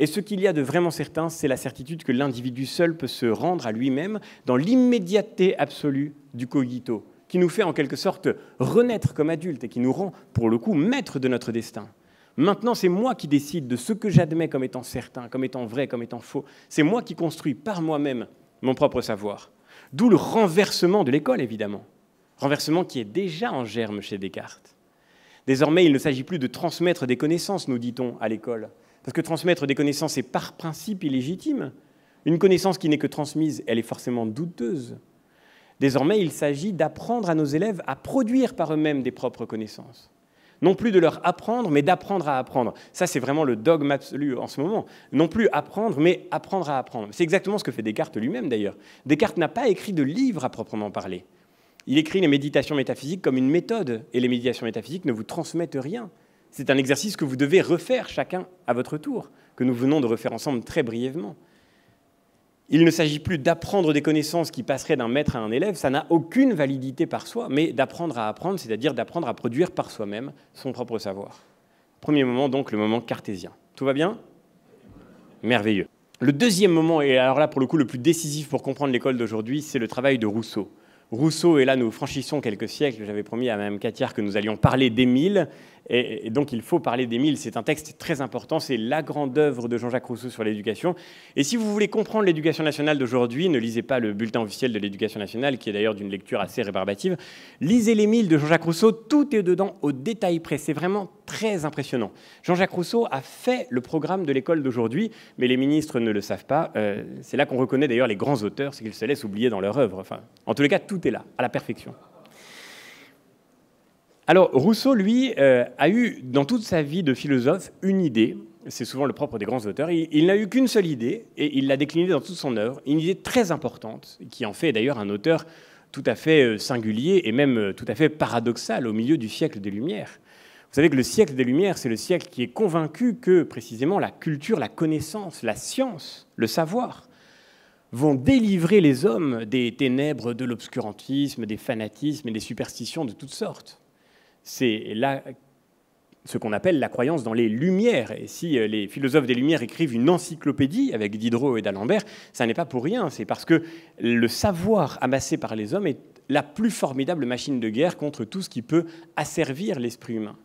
et ce qu'il y a de vraiment certain, c'est la certitude que l'individu seul peut se rendre à lui-même dans l'immédiateté absolue du cogito, qui nous fait en quelque sorte renaître comme adultes et qui nous rend, pour le coup, maître de notre destin. Maintenant, c'est moi qui décide de ce que j'admets comme étant certain, comme étant vrai, comme étant faux. C'est moi qui construis par moi-même mon propre savoir. D'où le renversement de l'école, évidemment. Renversement qui est déjà en germe chez Descartes. Désormais, il ne s'agit plus de transmettre des connaissances, nous dit-on, à l'école, parce que transmettre des connaissances est par principe illégitime. Une connaissance qui n'est que transmise, elle est forcément douteuse. Désormais, il s'agit d'apprendre à nos élèves à produire par eux-mêmes des propres connaissances. Non plus de leur apprendre, mais d'apprendre à apprendre. Ça, c'est vraiment le dogme absolu en ce moment. Non plus apprendre, mais apprendre à apprendre. C'est exactement ce que fait Descartes lui-même, d'ailleurs. Descartes n'a pas écrit de livre à proprement parler. Il écrit les méditations métaphysiques comme une méthode, et les méditations métaphysiques ne vous transmettent rien. C'est un exercice que vous devez refaire chacun à votre tour, que nous venons de refaire ensemble très brièvement. Il ne s'agit plus d'apprendre des connaissances qui passeraient d'un maître à un élève, ça n'a aucune validité par soi, mais d'apprendre à apprendre, c'est-à-dire d'apprendre à produire par soi-même son propre savoir. Premier moment, donc, le moment cartésien. Tout va bien Merveilleux. Le deuxième moment, et alors là pour le coup le plus décisif pour comprendre l'école d'aujourd'hui, c'est le travail de Rousseau. Rousseau, et là nous franchissons quelques siècles, j'avais promis à Mme Catière que nous allions parler d'Émile, et, donc il faut parler d'Émile, c'est un texte très important, c'est la grande œuvre de Jean-Jacques Rousseau sur l'éducation. Et si vous voulez comprendre l'éducation nationale d'aujourd'hui, ne lisez pas le bulletin officiel de l'éducation nationale, qui est d'ailleurs d'une lecture assez rébarbative, lisez l'Émile de Jean-Jacques Rousseau, tout est dedans au détail près, c'est vraiment très impressionnant. Jean-Jacques Rousseau a fait le programme de l'école d'aujourd'hui, mais les ministres ne le savent pas. Euh, c'est là qu'on reconnaît d'ailleurs les grands auteurs, c'est qu'ils se laissent oublier dans leur œuvre. en tous les cas, tout est là, à la perfection. Alors Rousseau, lui, euh, a eu dans toute sa vie de philosophe une idée. C'est souvent le propre des grands auteurs. Il, il n'a eu qu'une seule idée et il l'a déclinée dans toute son œuvre. Une idée très importante qui en fait d'ailleurs un auteur tout à fait euh, singulier et même euh, tout à fait paradoxal au milieu du siècle des Lumières. Vous savez que le siècle des Lumières, c'est le siècle qui est convaincu que précisément la culture, la connaissance, la science, le savoir vont délivrer les hommes des ténèbres de l'obscurantisme, des fanatismes et des superstitions de toutes sortes c'est ce qu'on appelle la croyance dans les Lumières. Et si euh, les philosophes des Lumières écrivent une encyclopédie avec Diderot et d'Alembert, ça n'est pas pour rien, c'est parce que le savoir amassé par les hommes est la plus formidable machine de guerre contre tout ce qui peut asservir l'esprit humain.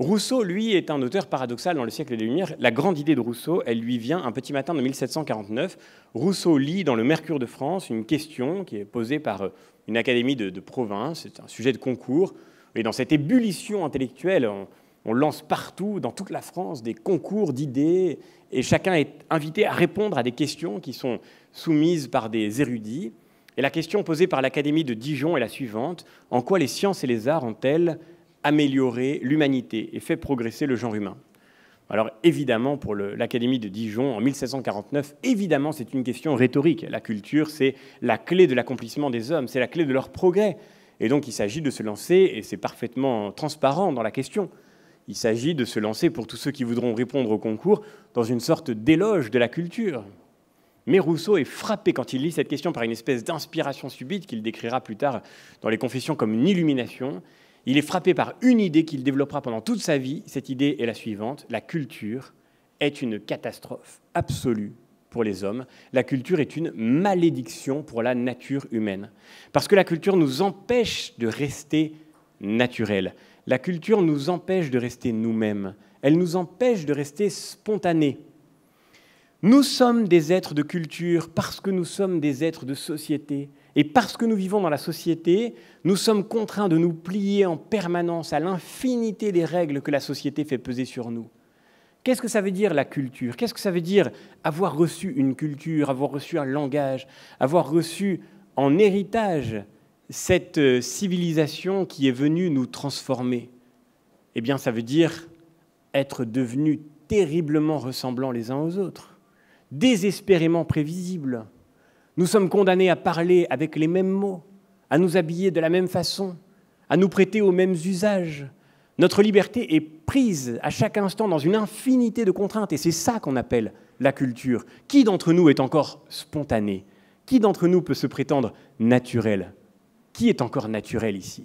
Rousseau, lui, est un auteur paradoxal dans le siècle des Lumières. La grande idée de Rousseau, elle lui vient un petit matin de 1749. Rousseau lit dans le Mercure de France une question qui est posée par euh, une académie de, de province, c'est un sujet de concours. Et dans cette ébullition intellectuelle, on, on lance partout, dans toute la France, des concours d'idées, et chacun est invité à répondre à des questions qui sont soumises par des érudits. Et la question posée par l'Académie de Dijon est la suivante. En quoi les sciences et les arts ont-elles amélioré l'humanité et fait progresser le genre humain alors évidemment, pour l'Académie de Dijon en 1749, évidemment, c'est une question rhétorique. La culture, c'est la clé de l'accomplissement des hommes, c'est la clé de leur progrès. Et donc il s'agit de se lancer, et c'est parfaitement transparent dans la question, il s'agit de se lancer pour tous ceux qui voudront répondre au concours dans une sorte d'éloge de la culture. Mais Rousseau est frappé quand il lit cette question par une espèce d'inspiration subite qu'il décrira plus tard dans les confessions comme une illumination. Il est frappé par une idée qu'il développera pendant toute sa vie. Cette idée est la suivante. La culture est une catastrophe absolue pour les hommes, la culture est une malédiction pour la nature humaine. Parce que la culture nous empêche de rester naturels. La culture nous empêche de rester nous-mêmes. Elle nous empêche de rester spontanés. Nous sommes des êtres de culture parce que nous sommes des êtres de société. Et parce que nous vivons dans la société, nous sommes contraints de nous plier en permanence à l'infinité des règles que la société fait peser sur nous. Qu'est-ce que ça veut dire la culture Qu'est-ce que ça veut dire avoir reçu une culture, avoir reçu un langage, avoir reçu en héritage cette euh, civilisation qui est venue nous transformer Eh bien, ça veut dire être devenus terriblement ressemblants les uns aux autres, désespérément prévisibles. Nous sommes condamnés à parler avec les mêmes mots, à nous habiller de la même façon, à nous prêter aux mêmes usages, notre liberté est prise à chaque instant dans une infinité de contraintes, et c'est ça qu'on appelle la culture. Qui d'entre nous est encore spontané Qui d'entre nous peut se prétendre naturel Qui est encore naturel ici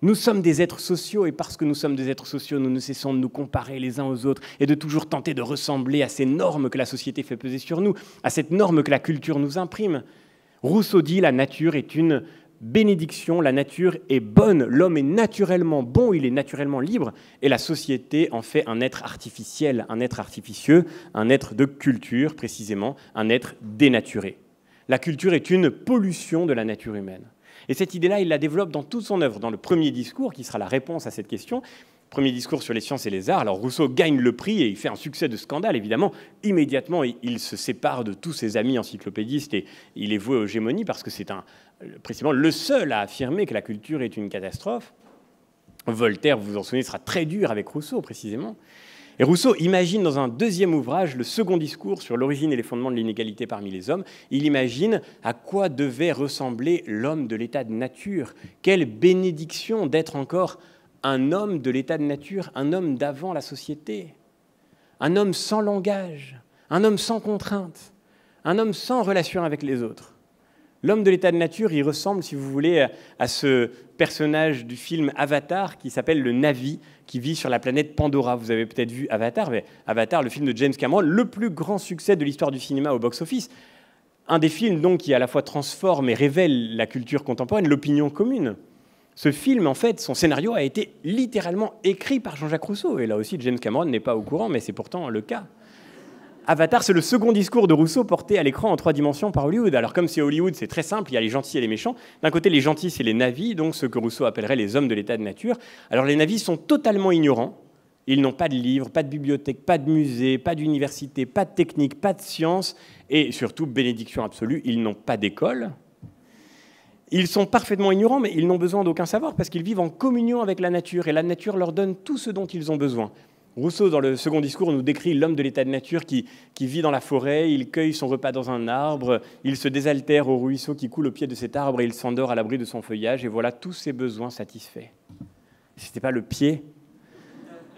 Nous sommes des êtres sociaux, et parce que nous sommes des êtres sociaux, nous ne cessons de nous comparer les uns aux autres et de toujours tenter de ressembler à ces normes que la société fait peser sur nous, à cette norme que la culture nous imprime. Rousseau dit la nature est une bénédiction, la nature est bonne, l'homme est naturellement bon, il est naturellement libre, et la société en fait un être artificiel, un être artificieux, un être de culture précisément, un être dénaturé. La culture est une pollution de la nature humaine. Et cette idée-là, il la développe dans toute son œuvre, dans le premier discours, qui sera la réponse à cette question, premier discours sur les sciences et les arts. Alors Rousseau gagne le prix et il fait un succès de scandale, évidemment. Immédiatement, il se sépare de tous ses amis encyclopédistes et il est voué aux gémonies parce que c'est un, précisément le seul à affirmer que la culture est une catastrophe. Voltaire, vous vous en souvenez, sera très dur avec Rousseau, précisément. Et Rousseau imagine dans un deuxième ouvrage le second discours sur l'origine et les fondements de l'inégalité parmi les hommes. Il imagine à quoi devait ressembler l'homme de l'état de nature. Quelle bénédiction d'être encore un homme de l'état de nature, un homme d'avant la société, un homme sans langage, un homme sans contrainte, un homme sans relation avec les autres. L'homme de l'état de nature, il ressemble, si vous voulez, à ce personnage du film Avatar qui s'appelle le Navi, qui vit sur la planète Pandora. Vous avez peut-être vu Avatar, mais Avatar, le film de James Cameron, le plus grand succès de l'histoire du cinéma au box-office. Un des films donc qui à la fois transforme et révèle la culture contemporaine, l'opinion commune. Ce film, en fait, son scénario a été littéralement écrit par Jean-Jacques Rousseau. Et là aussi, James Cameron n'est pas au courant, mais c'est pourtant le cas. Avatar, c'est le second discours de Rousseau porté à l'écran en trois dimensions par Hollywood. Alors comme c'est Hollywood, c'est très simple, il y a les gentils et les méchants. D'un côté, les gentils, c'est les navis, donc ce que Rousseau appellerait les hommes de l'état de nature. Alors les navis sont totalement ignorants. Ils n'ont pas de livres, pas de bibliothèque, pas de musée, pas d'université, pas de technique, pas de science. Et surtout, bénédiction absolue, ils n'ont pas d'école. Ils sont parfaitement ignorants, mais ils n'ont besoin d'aucun savoir parce qu'ils vivent en communion avec la nature et la nature leur donne tout ce dont ils ont besoin. Rousseau, dans le second discours, nous décrit l'homme de l'état de nature qui, vit dans la forêt, il cueille son repas dans un arbre, il se désaltère au ruisseau qui coule au pied de cet arbre il s'endort à l'abri de son feuillage, et voilà tous ses besoins satisfaits. Si ce n'était pas le pied,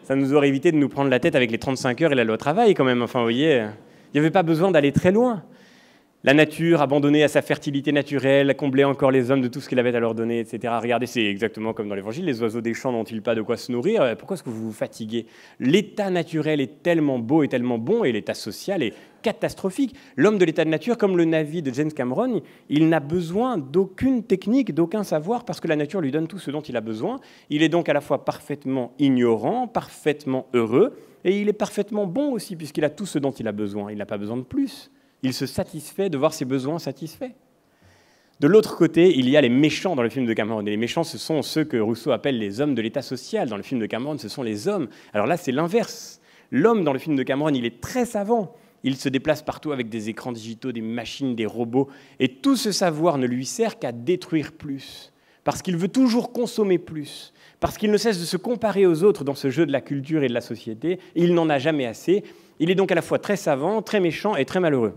ça nous aurait évité de nous prendre la tête avec les 35 heures et la au travail quand même, enfin vous voyez, il n'y avait pas besoin d'aller très loin la nature abandonnée à sa fertilité naturelle, comblée encore les hommes de tout ce qu'il avait à leur donner, etc. Regardez, c'est exactement comme dans l'Évangile, les oiseaux des champs n'ont-ils pas de quoi se nourrir euh, Pourquoi est-ce que vous vous fatiguez L'état naturel est tellement beau et tellement bon, et l'état social est catastrophique. L'homme de l'état de nature, comme le navire de James Cameron, il n'a besoin d'aucune technique, d'aucun savoir, parce que la nature lui donne tout ce dont il a besoin. Il est donc à la fois parfaitement ignorant, parfaitement heureux, et il est parfaitement bon aussi, puisqu'il a tout ce dont il a besoin. Il n'a pas besoin de plus. Il se satisfait de voir ses besoins satisfaits. De l'autre côté, il y a les méchants dans le film de Cameron. Et les méchants, ce sont ceux que Rousseau appelle les hommes de l'état social. Dans le film de Cameron, ce sont les hommes. Alors là, c'est l'inverse. L'homme dans le film de Cameron, il est très savant. Il se déplace partout avec des écrans digitaux, des machines, des robots. Et tout ce savoir ne lui sert qu'à détruire plus. Parce qu'il veut toujours consommer plus. Parce qu'il ne cesse de se comparer aux autres dans ce jeu de la culture et de la société. Il n'en a jamais assez. Il est donc à la fois très savant, très méchant et très malheureux.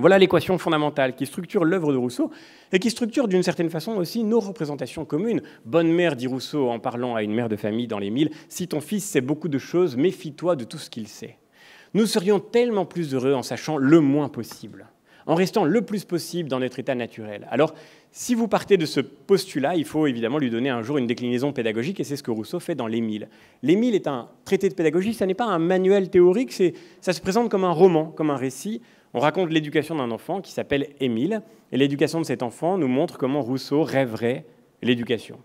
Voilà l'équation fondamentale qui structure l'œuvre de Rousseau et qui structure d'une certaine façon aussi nos représentations communes. Bonne mère, dit Rousseau en parlant à une mère de famille dans les mille, si ton fils sait beaucoup de choses, méfie-toi de tout ce qu'il sait. Nous serions tellement plus heureux en sachant le moins possible, en restant le plus possible dans notre état naturel. Alors, si vous partez de ce postulat, il faut évidemment lui donner un jour une déclinaison pédagogique, et c'est ce que Rousseau fait dans L'Émile. L'Émile est un traité de pédagogie, ça n'est pas un manuel théorique, ça se présente comme un roman, comme un récit on raconte l'éducation d'un enfant qui s'appelle Émile, et l'éducation de cet enfant nous montre comment Rousseau rêverait l'éducation.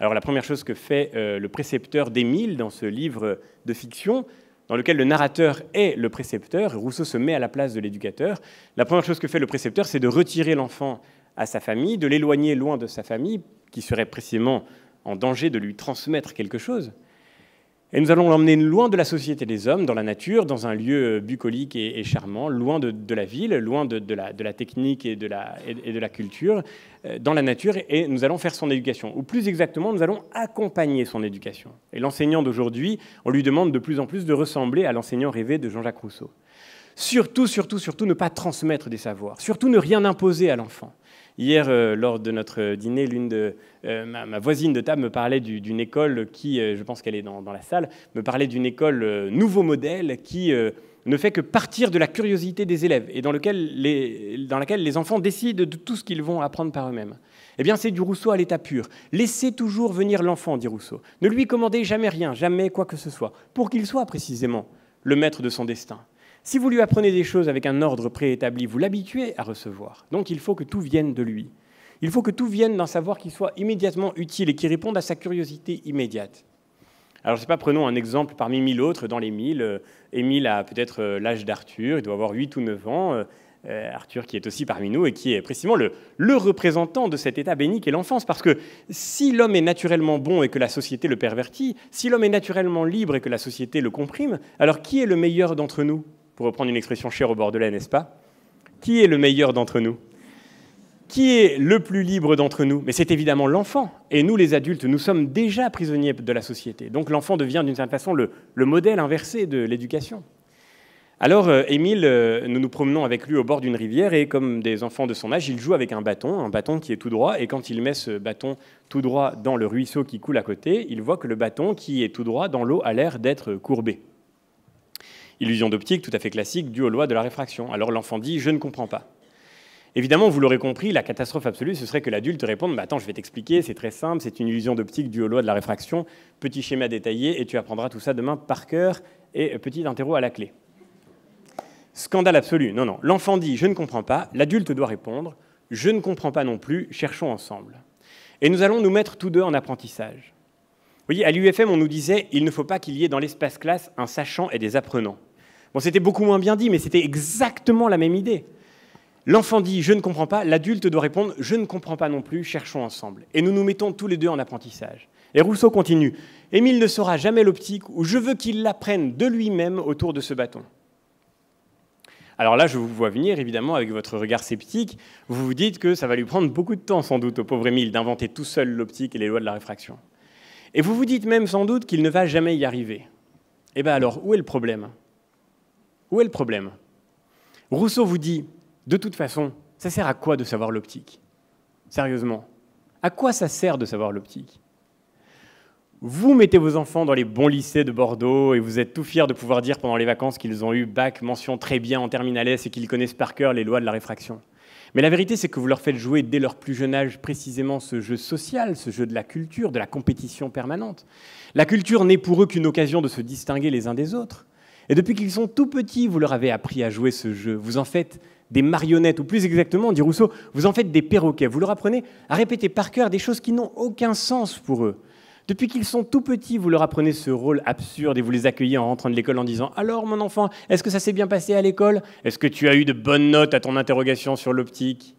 Alors la première chose que fait euh, le précepteur d'Émile dans ce livre de fiction, dans lequel le narrateur est le précepteur, Rousseau se met à la place de l'éducateur, la première chose que fait le précepteur, c'est de retirer l'enfant à sa famille, de l'éloigner loin de sa famille, qui serait précisément en danger de lui transmettre quelque chose, et nous allons l'emmener loin de la société des hommes, dans la nature, dans un lieu euh, bucolique et, charmant, loin de, la ville, loin de, la, technique et, et de la, culture, euh, dans la nature, et nous allons faire son éducation. Ou plus exactement, nous allons accompagner son éducation. Et l'enseignant d'aujourd'hui, on lui demande de plus en plus de ressembler à l'enseignant rêvé de Jean-Jacques Rousseau. Surtout, surtout, surtout ne pas transmettre des savoirs. Surtout ne rien imposer à l'enfant. Hier, euh, lors de notre dîner, l'une de euh, ma, voisine de table me parlait d'une école qui, euh, je pense qu'elle est dans, la salle, me parlait d'une école nouveau modèle qui ne fait que partir de la curiosité des élèves et dans laquelle les enfants décident de tout ce qu'ils vont apprendre par eux-mêmes. Eh bien, c'est du Rousseau à l'état pur. Laissez toujours venir l'enfant, dit Rousseau. Ne lui commandez jamais rien, jamais quoi que ce soit, pour qu'il soit précisément le maître de son destin. Si vous lui apprenez des choses avec un ordre préétabli, vous l'habituez à recevoir. Donc il faut que tout vienne de lui. Il faut que tout vienne d'un savoir qui soit immédiatement utile et qui réponde à sa curiosité immédiate. Alors, je ne sais pas, prenons un exemple parmi mille autres dans les mille. Euh, Émile a peut-être euh, l'âge d'Arthur, il doit avoir 8 ou 9 ans. Euh, Arthur qui est aussi parmi nous et qui est précisément le, le représentant de cet état béni qu'est l'enfance. Parce que si l'homme est naturellement bon et que la société le pervertit, si l'homme est naturellement libre et que la société le comprime, alors qui est le meilleur d'entre nous pour reprendre une expression chère au Bordelais, n'est-ce pas Qui est le meilleur d'entre nous Qui est le plus libre d'entre nous Mais c'est évidemment l'enfant. Et nous, les adultes, nous sommes déjà prisonniers de la société. Donc l'enfant devient d'une certaine façon le, modèle inversé de l'éducation. Alors, euh, Émile, euh, nous nous promenons avec lui au bord d'une rivière et, comme des enfants de son âge, il joue avec un bâton, un bâton qui est tout droit. Et quand il met ce bâton tout droit dans le ruisseau qui coule à côté, il voit que le bâton qui est tout droit dans l'eau a l'air d'être courbé. Illusion d'optique tout à fait classique due aux lois de la réfraction. Alors l'enfant dit Je ne comprends pas. Évidemment, vous l'aurez compris, la catastrophe absolue, ce serait que l'adulte réponde bah, Attends, je vais t'expliquer, c'est très simple, c'est une illusion d'optique due aux lois de la réfraction, petit schéma détaillé, et tu apprendras tout ça demain par cœur, et euh, petit interro à la clé. Scandale absolu, non, non. L'enfant dit Je ne comprends pas, l'adulte doit répondre Je ne comprends pas non plus, cherchons ensemble. Et nous allons nous mettre tous deux en apprentissage. Vous voyez, à l'UFM, on nous disait Il ne faut pas qu'il y ait dans l'espace classe un sachant et des apprenants. Bon, c'était beaucoup moins bien dit, mais c'était exactement la même idée. L'enfant dit ⁇ Je ne comprends pas ⁇ l'adulte doit répondre ⁇ Je ne comprends pas non plus, cherchons ensemble. Et nous nous mettons tous les deux en apprentissage. Et Rousseau continue ⁇ Émile ne saura jamais l'optique ou je veux qu'il l'apprenne de lui-même autour de ce bâton ⁇ alors là, je vous vois venir, évidemment, avec votre regard sceptique. Vous vous dites que ça va lui prendre beaucoup de temps, sans doute, au pauvre Émile, d'inventer tout seul l'optique et les lois de la réfraction. Et vous vous dites même, sans doute, qu'il ne va jamais y arriver. Eh bien alors, où est le problème où est le problème Rousseau vous dit, de toute façon, ça sert à quoi de savoir l'optique Sérieusement, à quoi ça sert de savoir l'optique Vous mettez vos enfants dans les bons lycées de Bordeaux et vous êtes tout fiers de pouvoir dire pendant les vacances qu'ils ont eu bac, mention très bien en terminale S et qu'ils connaissent par cœur les lois de la réfraction. Mais la vérité, c'est que vous leur faites jouer dès leur plus jeune âge précisément ce jeu social, ce jeu de la culture, de la compétition permanente. La culture n'est pour eux qu'une occasion de se distinguer les uns des autres. Et depuis qu'ils sont tout petits, vous leur avez appris à jouer ce jeu. Vous en faites des marionnettes, ou plus exactement, dit Rousseau, vous en faites des perroquets. Vous leur apprenez à répéter par cœur des choses qui n'ont aucun sens pour eux. Depuis qu'ils sont tout petits, vous leur apprenez ce rôle absurde et vous les accueillez en rentrant de l'école en disant Alors, mon enfant, est-ce que ça s'est bien passé à l'école Est-ce que tu as eu de bonnes notes à ton interrogation sur l'optique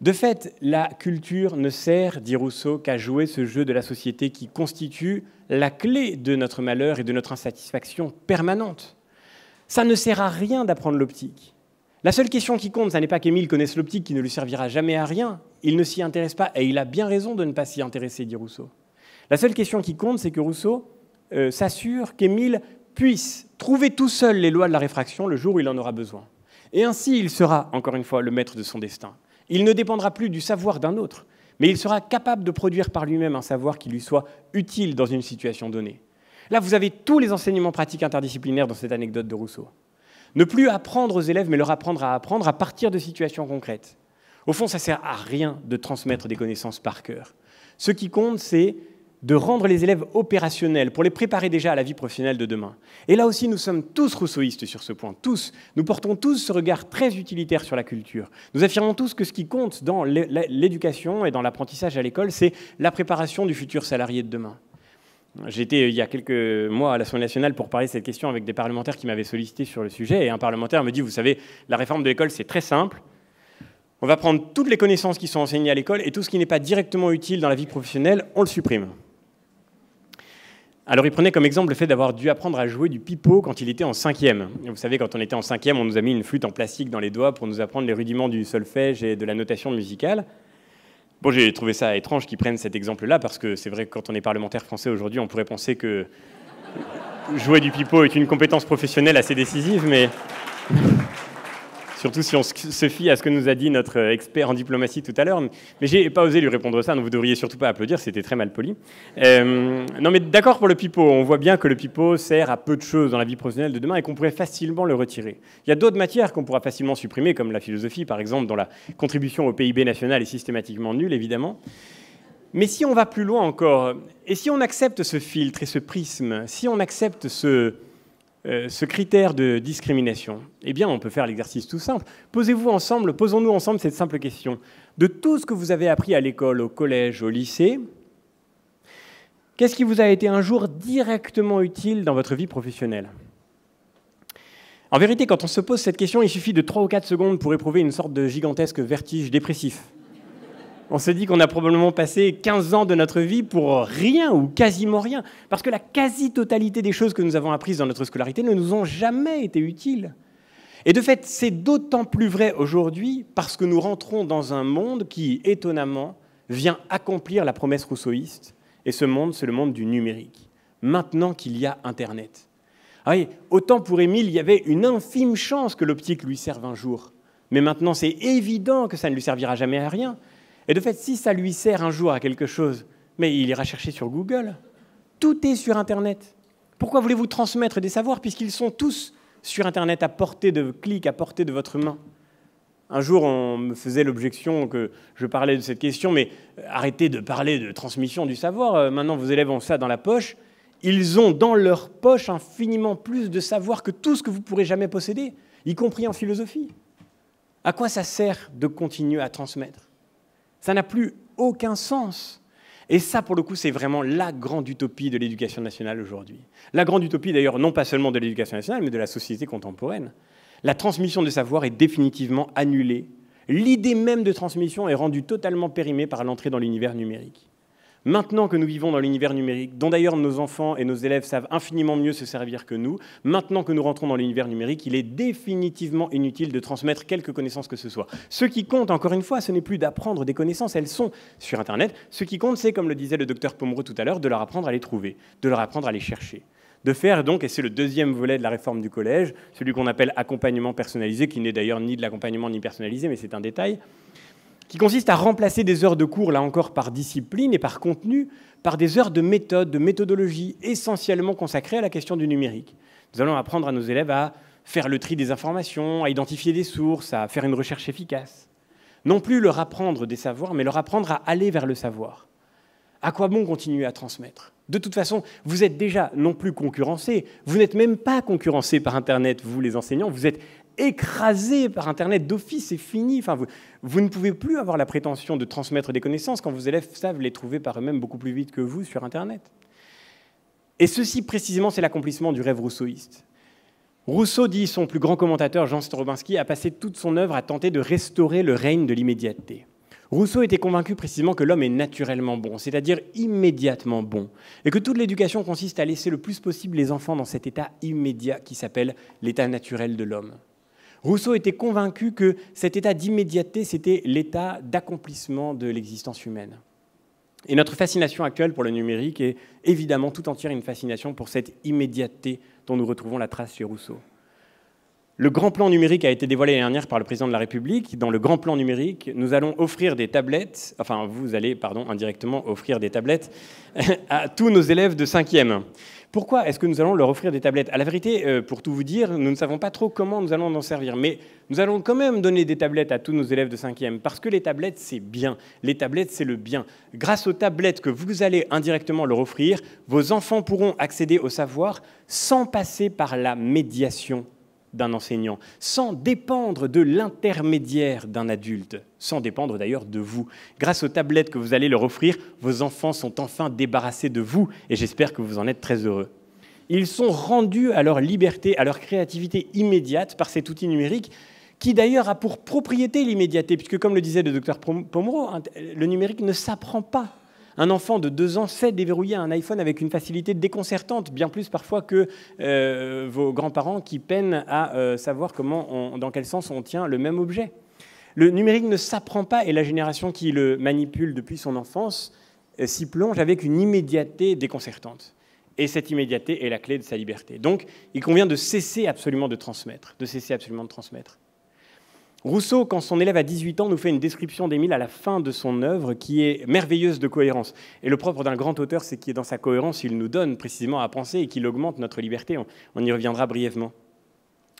de fait, la culture ne sert, dit Rousseau, qu'à jouer ce jeu de la société qui constitue la clé de notre malheur et de notre insatisfaction permanente. Ça ne sert à rien d'apprendre l'optique. La seule question qui compte, ce n'est pas qu'Émile connaisse l'optique qui ne lui servira jamais à rien. Il ne s'y intéresse pas et il a bien raison de ne pas s'y intéresser, dit Rousseau. La seule question qui compte, c'est que Rousseau euh, s'assure qu'Émile puisse trouver tout seul les lois de la réfraction le jour où il en aura besoin. Et ainsi, il sera, encore une fois, le maître de son destin. Il ne dépendra plus du savoir d'un autre, mais il sera capable de produire par lui-même un savoir qui lui soit utile dans une situation donnée. Là, vous avez tous les enseignements pratiques interdisciplinaires dans cette anecdote de Rousseau. Ne plus apprendre aux élèves, mais leur apprendre à apprendre à partir de situations concrètes. Au fond, ça ne sert à rien de transmettre des connaissances par cœur. Ce qui compte, c'est de rendre les élèves opérationnels, pour les préparer déjà à la vie professionnelle de demain. Et là aussi, nous sommes tous rousseauistes sur ce point, tous. Nous portons tous ce regard très utilitaire sur la culture. Nous affirmons tous que ce qui compte dans l'éducation et dans l'apprentissage à l'école, c'est la préparation du futur salarié de demain. J'étais il y a quelques mois à l'Assemblée nationale pour parler de cette question avec des parlementaires qui m'avaient sollicité sur le sujet, et un parlementaire me dit, vous savez, la réforme de l'école, c'est très simple. On va prendre toutes les connaissances qui sont enseignées à l'école et tout ce qui n'est pas directement utile dans la vie professionnelle, on le supprime. Alors il prenait comme exemple le fait d'avoir dû apprendre à jouer du pipeau quand il était en cinquième. Vous savez, quand on était en cinquième, on nous a mis une flûte en plastique dans les doigts pour nous apprendre les rudiments du solfège et de la notation musicale. Bon, j'ai trouvé ça étrange qu'ils prennent cet exemple-là, parce que c'est vrai que quand on est parlementaire français aujourd'hui, on pourrait penser que jouer du pipeau est une compétence professionnelle assez décisive, mais surtout si on se fie à ce que nous a dit notre euh, expert en diplomatie tout à l'heure. Mais j'ai pas osé lui répondre ça, donc vous devriez surtout pas applaudir, c'était très mal poli. Euh, non, mais d'accord pour le pipeau. On voit bien que le pipeau sert à peu de choses dans la vie professionnelle de demain et qu'on pourrait facilement le retirer. Il y a d'autres matières qu'on pourra facilement supprimer, comme la philosophie, par exemple, dont la contribution au PIB national est systématiquement nulle, évidemment. Mais si on va plus loin encore, et si on accepte ce filtre et ce prisme, si on accepte ce, euh, ce critère de discrimination Eh bien, on peut faire l'exercice tout simple. Posez-vous ensemble, posons-nous ensemble cette simple question. De tout ce que vous avez appris à l'école, au collège, au lycée, qu'est-ce qui vous a été un jour directement utile dans votre vie professionnelle En vérité, quand on se pose cette question, il suffit de 3 ou 4 secondes pour éprouver une sorte de gigantesque vertige dépressif. On se dit qu'on a probablement passé 15 ans de notre vie pour rien ou quasiment rien, parce que la quasi-totalité des choses que nous avons apprises dans notre scolarité ne nous ont jamais été utiles. Et de fait, c'est d'autant plus vrai aujourd'hui parce que nous rentrons dans un monde qui, étonnamment, vient accomplir la promesse rousseauiste, et ce monde, c'est le monde du numérique, maintenant qu'il y a Internet. Ah autant pour Émile, il y avait une infime chance que l'optique lui serve un jour. Mais maintenant, c'est évident que ça ne lui servira jamais à rien, et de fait, si ça lui sert un jour à quelque chose, mais il ira chercher sur Google. Tout est sur Internet. Pourquoi voulez-vous transmettre des savoirs puisqu'ils sont tous sur Internet à portée de clics, à portée de votre main un jour, on me faisait l'objection que je parlais de cette question, mais euh, arrêtez de parler de transmission du savoir. Euh, maintenant, vos élèves ont ça dans la poche. Ils ont dans leur poche infiniment plus de savoir que tout ce que vous pourrez jamais posséder, y compris en philosophie. À quoi ça sert de continuer à transmettre ça n'a plus aucun sens. Et ça, pour le coup, c'est vraiment la grande utopie de l'éducation nationale aujourd'hui. La grande utopie, d'ailleurs, non pas seulement de l'éducation nationale, mais de la société contemporaine. La transmission de savoir est définitivement annulée. L'idée même de transmission est rendue totalement périmée par l'entrée dans l'univers numérique. Maintenant que nous vivons dans l'univers numérique, dont d'ailleurs nos enfants et nos élèves savent infiniment mieux se servir que nous, maintenant que nous rentrons dans l'univers numérique, il est définitivement inutile de transmettre quelques connaissances que ce soit. Ce qui compte, encore une fois, ce n'est plus d'apprendre des connaissances, elles sont sur Internet. Ce qui compte, c'est, comme le disait le docteur Pomereux tout à l'heure, de leur apprendre à les trouver, de leur apprendre à les chercher de faire donc, et c'est le deuxième volet de la réforme du collège, celui qu'on appelle accompagnement personnalisé, qui n'est d'ailleurs ni de l'accompagnement ni personnalisé, mais c'est un détail, qui consiste à remplacer des heures de cours, là encore, par discipline et par contenu, par des heures de méthode, de méthodologie, essentiellement consacrées à la question du numérique. Nous allons apprendre à nos élèves à faire le tri des informations, à identifier des sources, à faire une recherche efficace. Non plus leur apprendre des savoirs, mais leur apprendre à aller vers le savoir. À quoi bon continuer à transmettre De toute façon, vous êtes déjà non plus concurrencés, vous n'êtes même pas concurrencés par Internet, vous les enseignants, vous êtes écrasé par Internet d'office, c'est fini. Enfin, vous, ne pouvez plus avoir la prétention de transmettre des connaissances quand vos élèves savent les trouver par eux-mêmes beaucoup plus vite que vous sur Internet. Et ceci, précisément, c'est l'accomplissement du rêve rousseauiste. Rousseau, dit son plus grand commentateur, Jean Strobinski, a passé toute son œuvre à tenter de restaurer le règne de l'immédiateté. Rousseau était convaincu précisément que l'homme est naturellement bon, c'est-à-dire immédiatement bon, et que toute l'éducation consiste à laisser le plus possible les enfants dans cet état immédiat qui s'appelle l'état naturel de l'homme. Rousseau était convaincu que cet état d'immédiateté, c'était l'état d'accomplissement de l'existence humaine. Et notre fascination actuelle pour le numérique est évidemment tout entière une fascination pour cette immédiateté dont nous retrouvons la trace chez Rousseau. Le grand plan numérique a été dévoilé l'année dernière par le président de la République. Dans le grand plan numérique, nous allons offrir des tablettes, enfin vous allez, pardon, indirectement offrir des tablettes à tous nos élèves de 5e. Pourquoi est-ce que nous allons leur offrir des tablettes À la vérité, euh, pour tout vous dire, nous ne savons pas trop comment nous allons en servir, mais nous allons quand même donner des tablettes à tous nos élèves de 5e, parce que les tablettes, c'est bien. Les tablettes, c'est le bien. Grâce aux tablettes que vous allez indirectement leur offrir, vos enfants pourront accéder au savoir sans passer par la médiation d'un enseignant, sans dépendre de l'intermédiaire d'un adulte, sans dépendre d'ailleurs de vous. Grâce aux tablettes que vous allez leur offrir, vos enfants sont enfin débarrassés de vous, et j'espère que vous en êtes très heureux. Ils sont rendus à leur liberté, à leur créativité immédiate par cet outil numérique, qui d'ailleurs a pour propriété l'immédiateté, puisque comme le disait le docteur Pomereau, hein, le numérique ne s'apprend pas, un enfant de 2 ans sait déverrouiller un iPhone avec une facilité déconcertante, bien plus parfois que euh, vos grands-parents qui peinent à euh, savoir comment dans quel sens on tient le même objet. Le numérique ne s'apprend pas et la génération qui le manipule depuis son enfance euh, s'y plonge avec une immédiateté déconcertante. Et cette immédiateté est la clé de sa liberté. Donc, il convient de cesser absolument de transmettre, de cesser absolument de transmettre. Rousseau, quand son élève a 18 ans, nous fait une description d'Émile à la fin de son œuvre qui est merveilleuse de cohérence. Et le propre d'un grand auteur, c'est qu'il est dans sa cohérence, il nous donne précisément à penser et qu'il augmente notre liberté. On, y reviendra brièvement.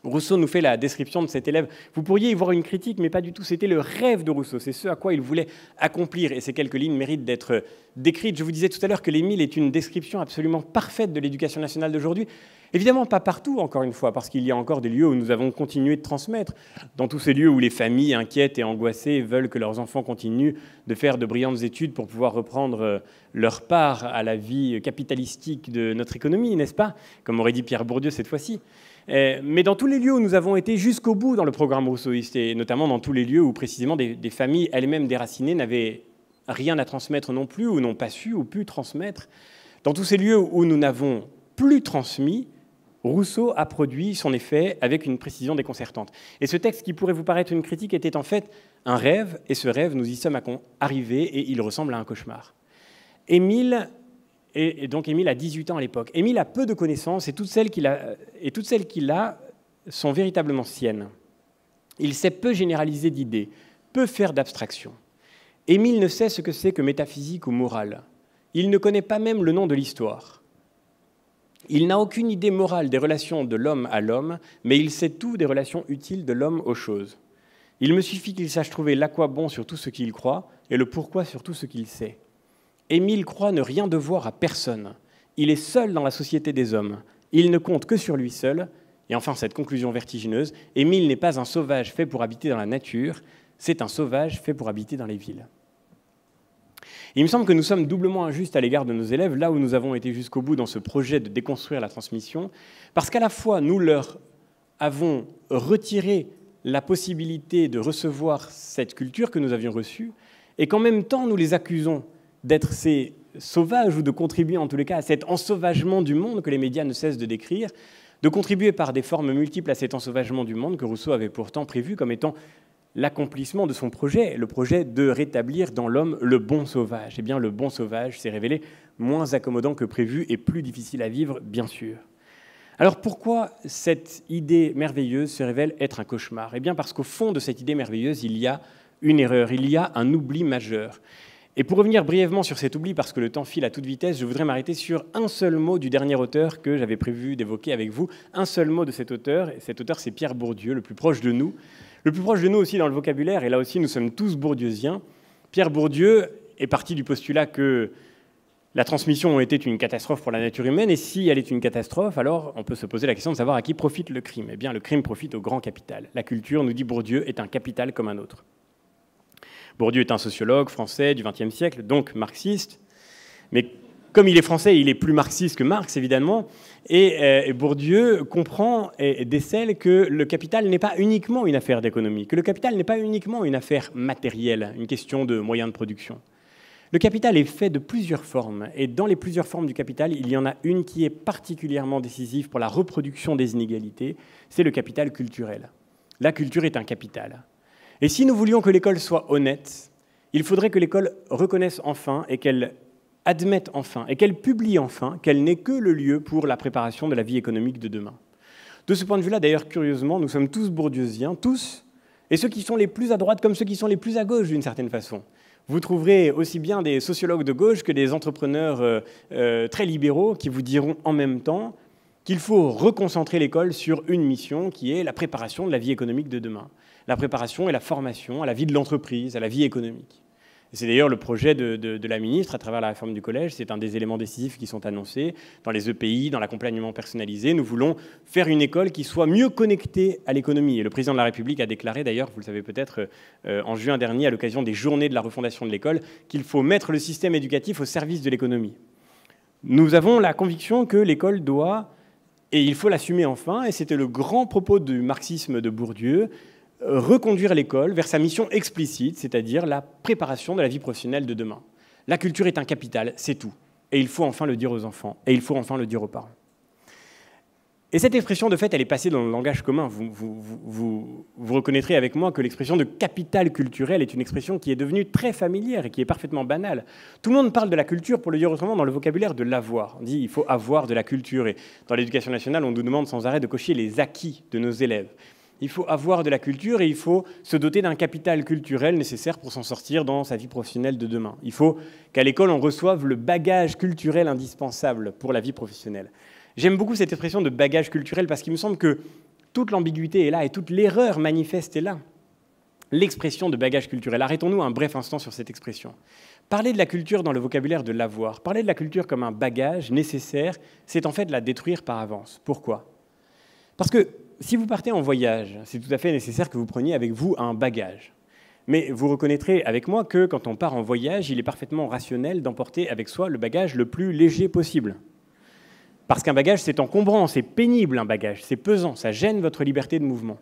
Rousseau nous fait la description de cet élève. Vous pourriez y voir une critique, mais pas du tout. C'était le rêve de Rousseau. C'est ce à quoi il voulait accomplir. Et ces quelques lignes méritent d'être décrites. Je vous disais tout à l'heure que l'Émile est une description absolument parfaite de l'éducation nationale d'aujourd'hui, Évidemment, pas partout, encore une fois, parce qu'il y a encore des lieux où nous avons continué de transmettre. Dans tous ces lieux où les familles inquiètes et angoissées veulent que leurs enfants continuent de faire de brillantes études pour pouvoir reprendre euh, leur part à la vie capitalistique de notre économie, n'est-ce pas Comme aurait dit Pierre Bourdieu cette fois-ci. Euh, mais dans tous les lieux où nous avons été jusqu'au bout dans le programme rousseauiste, et notamment dans tous les lieux où précisément des, des familles elles-mêmes déracinées n'avaient rien à transmettre non plus, ou n'ont pas su ou pu transmettre, dans tous ces lieux où nous n'avons plus transmis, Rousseau a produit son effet avec une précision déconcertante. Et ce texte qui pourrait vous paraître une critique était en fait un rêve, et ce rêve, nous y sommes arrivés, et il ressemble à un cauchemar. Émile, donc Émile a 18 ans à l'époque, Émile a peu de connaissances, et toutes celles qu'il a, sont véritablement siennes. Il sait peu généraliser d'idées, peu faire d'abstraction. Émile ne sait ce que c'est que métaphysique ou morale. Il ne connaît pas même le nom de l'histoire. Il n'a aucune idée morale des relations de l'homme à l'homme, mais il sait tout des relations utiles de l'homme aux choses. Il me suffit qu'il sache trouver l'à bon sur tout ce qu'il croit et le pourquoi sur tout ce qu'il sait. Émile croit ne rien devoir à personne. Il est seul dans la société des hommes. Il ne compte que sur lui seul. Et enfin, cette conclusion vertigineuse, Émile n'est pas un sauvage fait pour habiter dans la nature, c'est un sauvage fait pour habiter dans les villes il me semble que nous sommes doublement injustes à l'égard de nos élèves, là où nous avons été jusqu'au bout dans ce projet de déconstruire la transmission, parce qu'à la fois nous leur avons retiré la possibilité de recevoir cette culture que nous avions reçue, et qu'en même temps nous les accusons d'être ces sauvages ou de contribuer en tous les cas à cet ensauvagement du monde que les médias ne cessent de décrire, de contribuer par des formes multiples à cet ensauvagement du monde que Rousseau avait pourtant prévu comme étant l'accomplissement de son projet, le projet de rétablir dans l'homme le bon sauvage. Eh bien, le bon sauvage s'est révélé moins accommodant que prévu et plus difficile à vivre, bien sûr. Alors pourquoi cette idée merveilleuse se révèle être un cauchemar Eh bien parce qu'au fond de cette idée merveilleuse, il y a une erreur, il y a un oubli majeur. Et pour revenir brièvement sur cet oubli, parce que le temps file à toute vitesse, je voudrais m'arrêter sur un seul mot du dernier auteur que j'avais prévu d'évoquer avec vous, un seul mot de cet auteur, et cet auteur c'est Pierre Bourdieu, le plus proche de nous, le plus proche de nous aussi dans le vocabulaire, et là aussi nous sommes tous bourdieusiens, Pierre Bourdieu est parti du postulat que la transmission était une catastrophe pour la nature humaine, et si elle est une catastrophe, alors on peut se poser la question de savoir à qui profite le crime. Eh bien, le crime profite au grand capital. La culture, nous dit Bourdieu, est un capital comme un autre. Bourdieu est un sociologue français du XXe siècle, donc marxiste, mais comme il est français, il est plus marxiste que Marx, évidemment. Et euh, Bourdieu comprend et décèle que le capital n'est pas uniquement une affaire d'économie, que le capital n'est pas uniquement une affaire matérielle, une question de moyens de production. Le capital est fait de plusieurs formes, et dans les plusieurs formes du capital, il y en a une qui est particulièrement décisive pour la reproduction des inégalités, c'est le capital culturel. La culture est un capital. Et si nous voulions que l'école soit honnête, il faudrait que l'école reconnaisse enfin et qu'elle admettent enfin et qu'elle publie enfin qu'elle n'est que le lieu pour la préparation de la vie économique de demain. De ce point de vue-là, d'ailleurs, curieusement, nous sommes tous bourdieusiens, tous, et ceux qui sont les plus à droite comme ceux qui sont les plus à gauche d'une certaine façon. Vous trouverez aussi bien des sociologues de gauche que des entrepreneurs euh, euh, très libéraux qui vous diront en même temps qu'il faut reconcentrer l'école sur une mission qui est la préparation de la vie économique de demain, la préparation et la formation à la vie de l'entreprise, à la vie économique. C'est d'ailleurs le projet de, la ministre à travers la réforme du collège. C'est un des éléments décisifs qui sont annoncés dans les EPI, dans l'accompagnement personnalisé. Nous voulons faire une école qui soit mieux connectée à l'économie. Et le président de la République a déclaré d'ailleurs, vous le savez peut-être, euh, en juin dernier, à l'occasion des journées de la refondation de l'école, qu'il faut mettre le système éducatif au service de l'économie. Nous avons la conviction que l'école doit, et il faut l'assumer enfin, et c'était le grand propos du marxisme de Bourdieu, reconduire l'école vers sa mission explicite, c'est-à-dire la préparation de la vie professionnelle de demain. La culture est un capital, c'est tout. Et il faut enfin le dire aux enfants, et il faut enfin le dire aux parents. Et cette expression, de fait, elle est passée dans le langage commun. Vous, reconnaîtrez avec moi que l'expression de capital culturel est une expression qui est devenue très familière et qui est parfaitement banale. Tout le monde parle de la culture, pour le dire autrement, dans le vocabulaire de l'avoir. On dit il faut avoir de la culture. Et dans l'éducation nationale, on nous demande sans arrêt de cocher les acquis de nos élèves. Il faut avoir de la culture et il faut se doter d'un capital culturel nécessaire pour s'en sortir dans sa vie professionnelle de demain. Il faut qu'à l'école, on reçoive le bagage culturel indispensable pour la vie professionnelle. J'aime beaucoup cette expression de bagage culturel parce qu'il me semble que toute l'ambiguïté est là et toute l'erreur manifeste est là. L'expression de bagage culturel. Arrêtons-nous un bref instant sur cette expression. Parler de la culture dans le vocabulaire de l'avoir, parler de la culture comme un bagage nécessaire, c'est en fait la détruire par avance. Pourquoi Parce que si vous partez en voyage, c'est tout à fait nécessaire que vous preniez avec vous un bagage. Mais vous reconnaîtrez avec moi que quand on part en voyage, il est parfaitement rationnel d'emporter avec soi le bagage le plus léger possible. Parce qu'un bagage, c'est encombrant, c'est pénible un bagage, c'est pesant, ça gêne votre liberté de mouvement.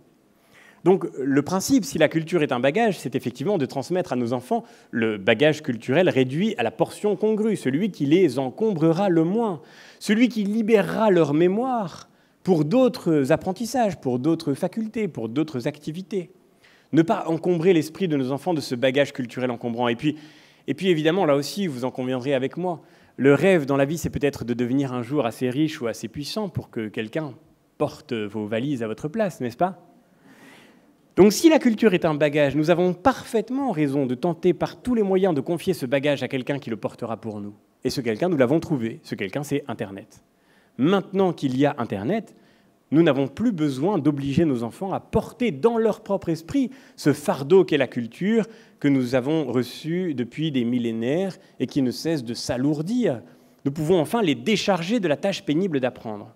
Donc le principe, si la culture est un bagage, c'est effectivement de transmettre à nos enfants le bagage culturel réduit à la portion congrue, celui qui les encombrera le moins, celui qui libérera leur mémoire, pour d'autres apprentissages, pour d'autres facultés, pour d'autres activités. Ne pas encombrer l'esprit de nos enfants de ce bagage culturel encombrant. Et puis, et puis évidemment, là aussi, vous en conviendrez avec moi, le rêve dans la vie, c'est peut-être de devenir un jour assez riche ou assez puissant pour que quelqu'un porte vos valises à votre place, n'est-ce pas Donc si la culture est un bagage, nous avons parfaitement raison de tenter par tous les moyens de confier ce bagage à quelqu'un qui le portera pour nous. Et ce quelqu'un, nous l'avons trouvé. Ce quelqu'un, c'est Internet maintenant qu'il y a Internet, nous n'avons plus besoin d'obliger nos enfants à porter dans leur propre esprit ce fardeau qu'est la culture que nous avons reçu depuis des millénaires et qui ne cesse de s'alourdir. Nous pouvons enfin les décharger de la tâche pénible d'apprendre.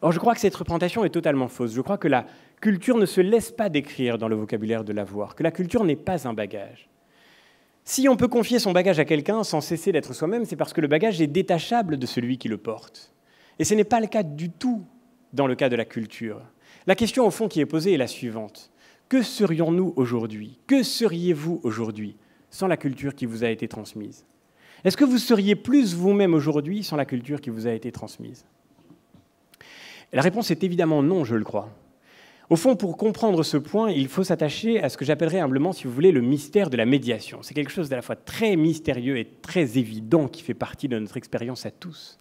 Or, je crois que cette représentation est totalement fausse. Je crois que la culture ne se laisse pas décrire dans le vocabulaire de l'avoir, que la culture n'est pas un bagage. Si on peut confier son bagage à quelqu'un sans cesser d'être soi-même, c'est parce que le bagage est détachable de celui qui le porte. Et ce n'est pas le cas du tout dans le cas de la culture. La question au fond qui est posée est la suivante. Que serions-nous aujourd'hui Que seriez-vous aujourd'hui sans la culture qui vous a été transmise Est-ce que vous seriez plus vous-même aujourd'hui sans la culture qui vous a été transmise La réponse est évidemment non, je le crois. Au fond, pour comprendre ce point, il faut s'attacher à ce que j'appellerais humblement, si vous voulez, le mystère de la médiation. C'est quelque chose d'à la fois très mystérieux et très évident qui fait partie de notre expérience à tous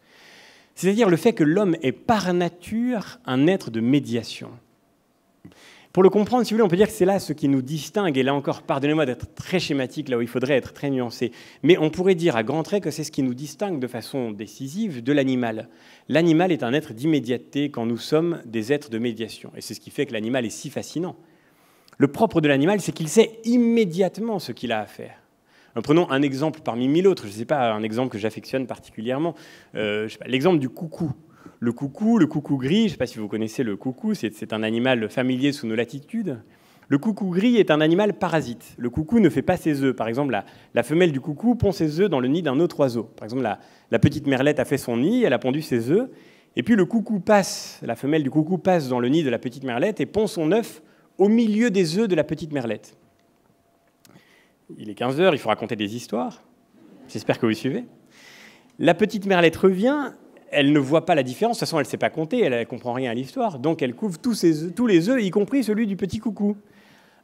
c'est-à-dire le fait que l'homme est par nature un être de médiation. Pour le comprendre, si vous voulez, on peut dire que c'est là ce qui nous distingue, et là encore, pardonnez-moi d'être très schématique là où il faudrait être très nuancé, mais on pourrait dire à grands traits que c'est ce qui nous distingue de façon décisive de l'animal. L'animal est un être d'immédiateté quand nous sommes des êtres de médiation, et c'est ce qui fait que l'animal est si fascinant. Le propre de l'animal, c'est qu'il sait immédiatement ce qu'il a à faire. Euh, prenons un exemple parmi mille autres, je ne sais pas, un exemple que j'affectionne particulièrement, euh, l'exemple du coucou. Le coucou, le coucou gris, je ne sais pas si vous connaissez le coucou, c'est un animal familier sous nos latitudes. Le coucou gris est un animal parasite. Le coucou ne fait pas ses œufs. Par exemple, la, femelle du coucou pond ses œufs dans le nid d'un autre oiseau. Par exemple, la, la, petite merlette a fait son nid, elle a pondu ses œufs, et puis le coucou passe, la femelle du coucou passe dans le nid de la petite merlette et pond son œuf au milieu des œufs de la petite merlette il est 15 heures, il faut raconter des histoires. J'espère que vous suivez. La petite merlette revient, elle ne voit pas la différence, de toute façon elle ne sait pas compter, elle ne comprend rien à l'histoire, donc elle couvre tous, tous les œufs, y compris celui du petit coucou.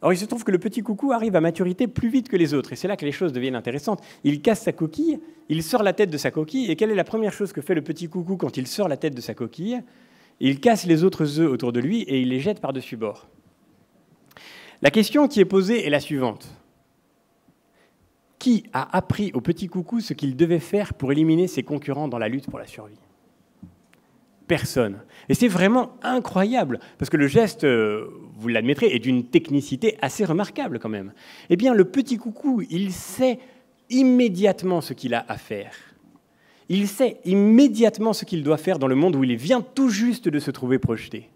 Or il se trouve que le petit coucou arrive à maturité plus vite que les autres, et c'est là que les choses deviennent intéressantes. Il casse sa coquille, il sort la tête de sa coquille, et quelle est la première chose que fait le petit coucou quand il sort la tête de sa coquille Il casse les autres œufs autour de lui et il les jette par-dessus bord. La question qui est posée est la suivante. Qui a appris au petit coucou ce qu'il devait faire pour éliminer ses concurrents dans la lutte pour la survie Personne. Et c'est vraiment incroyable, parce que le geste, euh, vous l'admettrez, est d'une technicité assez remarquable quand même. Eh bien, le petit coucou, il sait immédiatement ce qu'il a à faire. Il sait immédiatement ce qu'il doit faire dans le monde où il vient tout juste de se trouver projeté.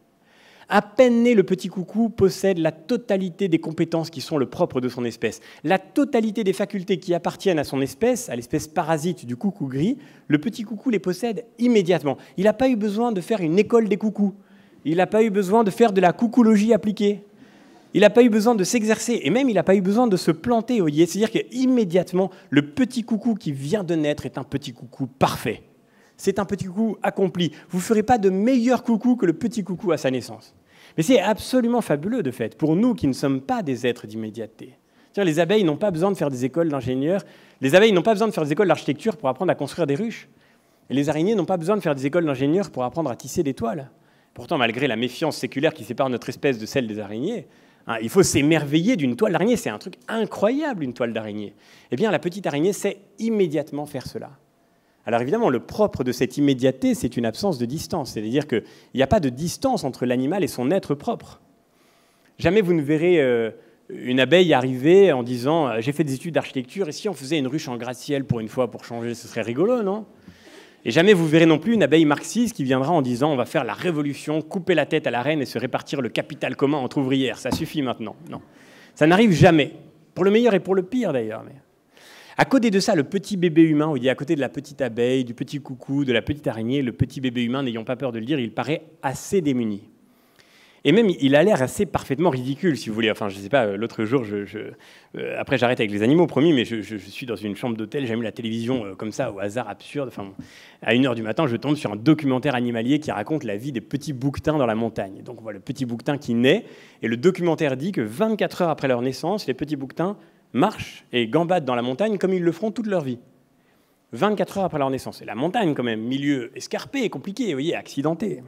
À peine né, le petit coucou possède la totalité des compétences qui sont le propre de son espèce. La totalité des facultés qui appartiennent à son espèce, à l'espèce parasite du coucou gris, le petit coucou les possède immédiatement. Il n'a pas eu besoin de faire une école des coucous. Il n'a pas eu besoin de faire de la coucoulogie appliquée. Il n'a pas eu besoin de s'exercer et même il n'a pas eu besoin de se planter, yé. C'est-à-dire qu'immédiatement, le petit coucou qui vient de naître est un petit coucou parfait. C'est un petit coucou accompli. Vous ne ferez pas de meilleur coucou que le petit coucou à sa naissance. Mais c'est absolument fabuleux, de fait, pour nous qui ne sommes pas des êtres d'immédiateté. Les abeilles n'ont pas besoin de faire des écoles d'ingénieurs, les abeilles n'ont pas besoin de faire des écoles d'architecture pour apprendre à construire des ruches. Et les araignées n'ont pas besoin de faire des écoles d'ingénieurs pour apprendre à tisser des toiles. Pourtant, malgré la méfiance séculaire qui sépare notre espèce de celle des araignées, hein, il faut s'émerveiller d'une toile d'araignée. C'est un truc incroyable, une toile d'araignée. Eh bien, la petite araignée sait immédiatement faire cela. Alors évidemment, le propre de cette immédiateté, c'est une absence de distance. C'est-à-dire qu'il n'y a pas de distance entre l'animal et son être propre. Jamais vous ne verrez euh, une abeille arriver en disant euh, J'ai fait des études d'architecture, et si on faisait une ruche en gratte-ciel pour une fois pour changer, ce serait rigolo, non Et jamais vous verrez non plus une abeille marxiste qui viendra en disant On va faire la révolution, couper la tête à la reine et se répartir le capital commun entre ouvrières. Ça suffit maintenant. Non. Ça n'arrive jamais. Pour le meilleur et pour le pire d'ailleurs. À côté de ça, le petit bébé humain, il est à côté de la petite abeille, du petit coucou, de la petite araignée, le petit bébé humain, n'ayant pas peur de le dire, il paraît assez démuni. Et même, il a l'air assez parfaitement ridicule, si vous voulez. Enfin, je ne sais pas, euh, l'autre jour, euh, après j'arrête avec les animaux, promis, mais je, suis dans une chambre d'hôtel, j'ai mis la télévision euh, comme ça, au hasard absurde. Enfin, à une heure du matin, je tombe sur un documentaire animalier qui raconte la vie des petits bouquetins dans la montagne. Donc on voit le petit bouquetin qui naît, et le documentaire dit que 24 heures après leur naissance, les petits bouquetins marchent et gambadent dans la montagne comme ils le feront toute leur vie. 24 heures après leur naissance. Et la montagne, quand même, milieu escarpé, compliqué, vous voyez, accidenté.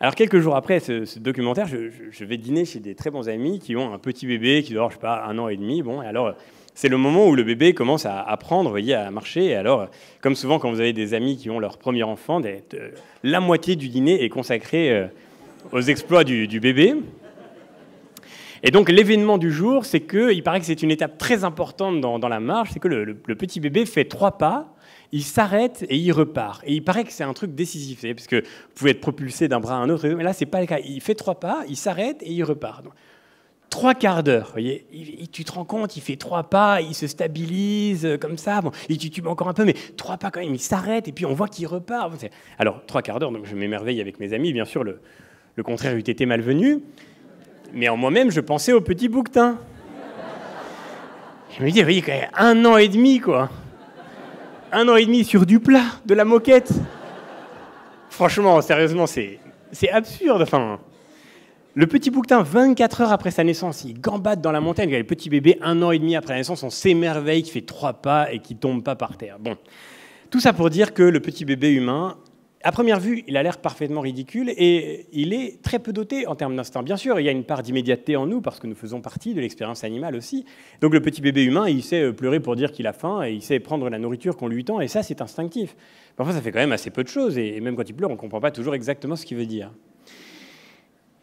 Alors, quelques jours après ce, documentaire, je, vais dîner chez des très bons amis qui ont un petit bébé qui dort, je sais pas, un an et demi. Bon, alors, c'est le moment où le bébé commence à apprendre, à marcher. alors, comme souvent, quand vous avez des amis qui ont leur premier enfant, euh, la moitié du dîner est consacrée euh, aux exploits du bébé. Et donc l'événement du jour, c'est que, il paraît que c'est une étape très importante dans, la marche, c'est que le, petit bébé fait trois pas, il s'arrête et il repart. Et il paraît que c'est un truc décisif, parce que vous pouvez être propulsé d'un bras à un autre, mais là c'est pas le cas. Il fait trois pas, il s'arrête et il repart. trois quarts d'heure. Tu te rends compte, il fait trois pas, il se stabilise euh, comme ça, il titube encore un peu, mais trois pas quand même, il s'arrête et puis on voit qu'il repart. Alors, trois quarts d'heure, je m'émerveille avec mes amis, bien sûr, le, le contraire eût été malvenu. Mais en moi-même, je pensais au petit bouquetin. Je me disais, oui, quand un an et demi, quoi. Un an et demi sur du plat, de la moquette. Franchement, sérieusement, c'est, absurde. Enfin, le petit bouquetin, 24 heures après sa naissance, il gambade dans la montagne. Le petit bébé, un an et demi après la naissance, on s'émerveille, qui fait trois pas et qui tombe pas par terre. Bon, tout ça pour dire que le petit bébé humain à première vue, il a l'air parfaitement ridicule et il est très peu doté en termes d'instinct. Bien sûr, il y a une part d'immédiateté en nous parce que nous faisons partie de l'expérience animale aussi. Donc le petit bébé humain, il sait pleurer pour dire qu'il a faim et il sait prendre la nourriture qu'on lui tend et ça, c'est instinctif. Parfois, ça fait quand même assez peu de choses et même quand il pleure, on ne comprend pas toujours exactement ce qu'il veut dire.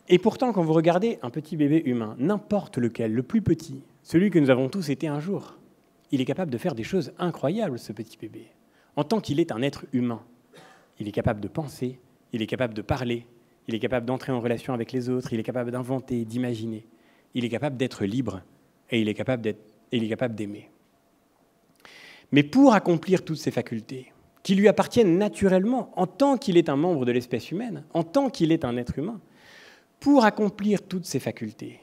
Et pourtant, quand vous regardez un petit bébé humain, n'importe lequel, le plus petit, celui que nous avons tous été un jour, il est capable de faire des choses incroyables, ce petit bébé, en tant qu'il est un être humain il est capable de penser, il est capable de parler, il est capable d'entrer en relation avec les autres, il est capable d'inventer, d'imaginer, il est capable d'être libre et il est capable d'aimer. Mais pour accomplir toutes ces facultés, qui lui appartiennent naturellement en tant qu'il est un membre de l'espèce humaine, en tant qu'il est un être humain, pour accomplir toutes ces facultés,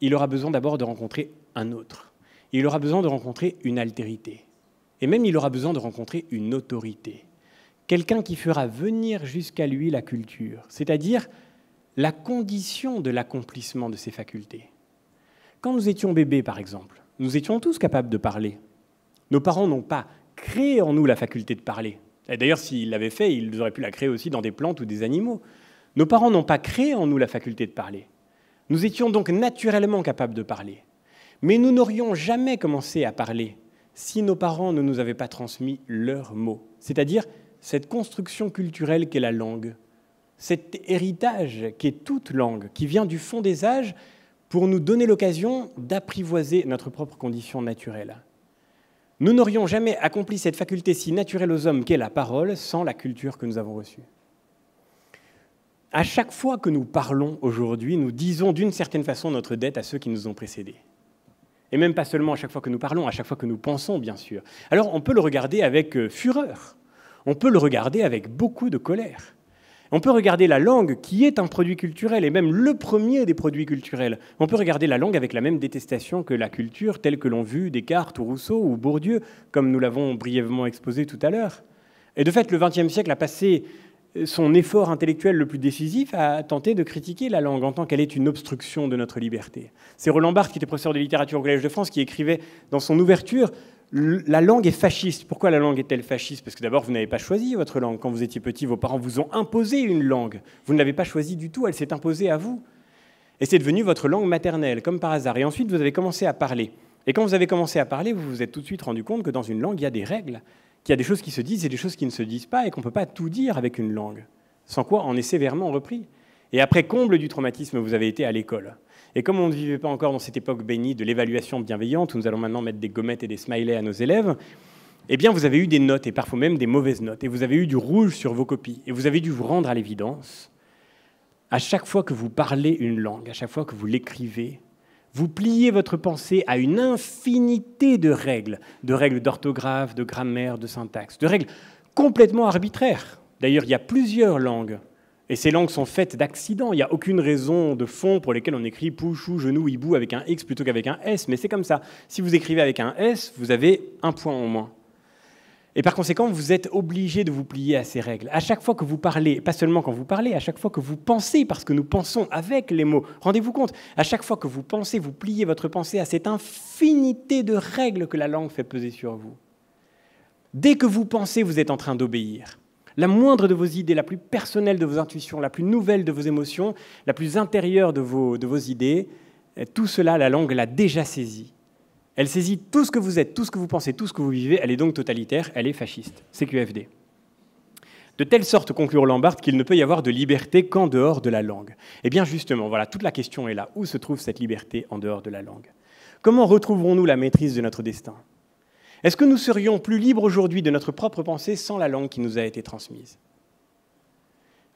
il aura besoin d'abord de rencontrer un autre. Il aura besoin de rencontrer une altérité. Et même il aura besoin de rencontrer une autorité quelqu'un qui fera venir jusqu'à lui la culture, c'est-à-dire la condition de l'accomplissement de ses facultés. Quand nous étions bébés, par exemple, nous étions tous capables de parler. Nos parents n'ont pas créé en nous la faculté de parler. D'ailleurs, s'ils l'avaient fait, ils auraient pu la créer aussi dans des plantes ou des animaux. Nos parents n'ont pas créé en nous la faculté de parler. Nous étions donc naturellement capables de parler. Mais nous n'aurions jamais commencé à parler si nos parents ne nous avaient pas transmis leurs mots, c'est-à-dire cette construction culturelle qu'est la langue, cet héritage qui est toute langue, qui vient du fond des âges, pour nous donner l'occasion d'apprivoiser notre propre condition naturelle. Nous n'aurions jamais accompli cette faculté si naturelle aux hommes qu'est la parole sans la culture que nous avons reçue. À chaque fois que nous parlons aujourd'hui, nous disons d'une certaine façon notre dette à ceux qui nous ont précédés. Et même pas seulement à chaque fois que nous parlons, à chaque fois que nous pensons, bien sûr. Alors on peut le regarder avec euh, fureur on peut le regarder avec beaucoup de colère. On peut regarder la langue, qui est un produit culturel, et même le premier des produits culturels. On peut regarder la langue avec la même détestation que la culture, telle que l'ont vu Descartes ou Rousseau ou Bourdieu, comme nous l'avons brièvement exposé tout à l'heure. Et de fait, le XXe siècle a passé euh, son effort intellectuel le plus décisif à tenter de critiquer la langue en tant qu'elle est une obstruction de notre liberté. C'est Roland Barthes, qui était professeur de littérature au Collège de France, qui écrivait dans son ouverture la langue est fasciste. Pourquoi la langue est-elle fasciste Parce que d'abord, vous n'avez pas choisi votre langue. Quand vous étiez petit, vos parents vous ont imposé une langue. Vous ne l'avez pas choisie du tout, elle s'est imposée à vous. Et c'est devenu votre langue maternelle, comme par hasard. Et ensuite, vous avez commencé à parler. Et quand vous avez commencé à parler, vous vous êtes tout de suite rendu compte que dans une langue, il y a des règles, qu'il y a des choses qui se disent et des choses qui ne se disent pas, et qu'on ne peut pas tout dire avec une langue. Sans quoi, on est sévèrement repris. Et après, comble du traumatisme, vous avez été à l'école. Et comme on ne vivait pas encore dans cette époque bénie de l'évaluation bienveillante, où nous allons maintenant mettre des gommettes et des smileys à nos élèves, eh bien, vous avez eu des notes, et parfois même des mauvaises notes, et vous avez eu du rouge sur vos copies, et vous avez dû vous rendre à l'évidence. À chaque fois que vous parlez une langue, à chaque fois que vous l'écrivez, vous pliez votre pensée à une infinité de règles, de règles d'orthographe, de grammaire, de syntaxe, de règles complètement arbitraires. D'ailleurs, il y a plusieurs langues et ces langues sont faites d'accidents. Il n'y a aucune raison de fond pour lesquelles on écrit pouchou, genou, hibou avec un X plutôt qu'avec un S. Mais c'est comme ça. Si vous écrivez avec un S, vous avez un point en moins. Et par conséquent, vous êtes obligé de vous plier à ces règles. À chaque fois que vous parlez, pas seulement quand vous parlez, à chaque fois que vous pensez, parce que nous pensons avec les mots, rendez-vous compte, à chaque fois que vous pensez, vous pliez votre pensée à cette infinité de règles que la langue fait peser sur vous. Dès que vous pensez, vous êtes en train d'obéir la moindre de vos idées, la plus personnelle de vos intuitions, la plus nouvelle de vos émotions, la plus intérieure de vos, idées, euh, tout cela, la langue l'a déjà saisie. Elle saisit tout ce que vous êtes, tout ce que vous pensez, tout ce que vous vivez. Elle est donc totalitaire, elle est fasciste. CQFD. De telle sorte, conclure Lambert, qu'il ne peut y avoir de liberté qu'en dehors de la langue. Eh bien justement, voilà, toute la question est là. Où se trouve cette liberté en dehors de la langue Comment retrouverons-nous la maîtrise de notre destin est-ce que nous serions plus libres aujourd'hui de notre propre pensée sans la langue qui nous a été transmise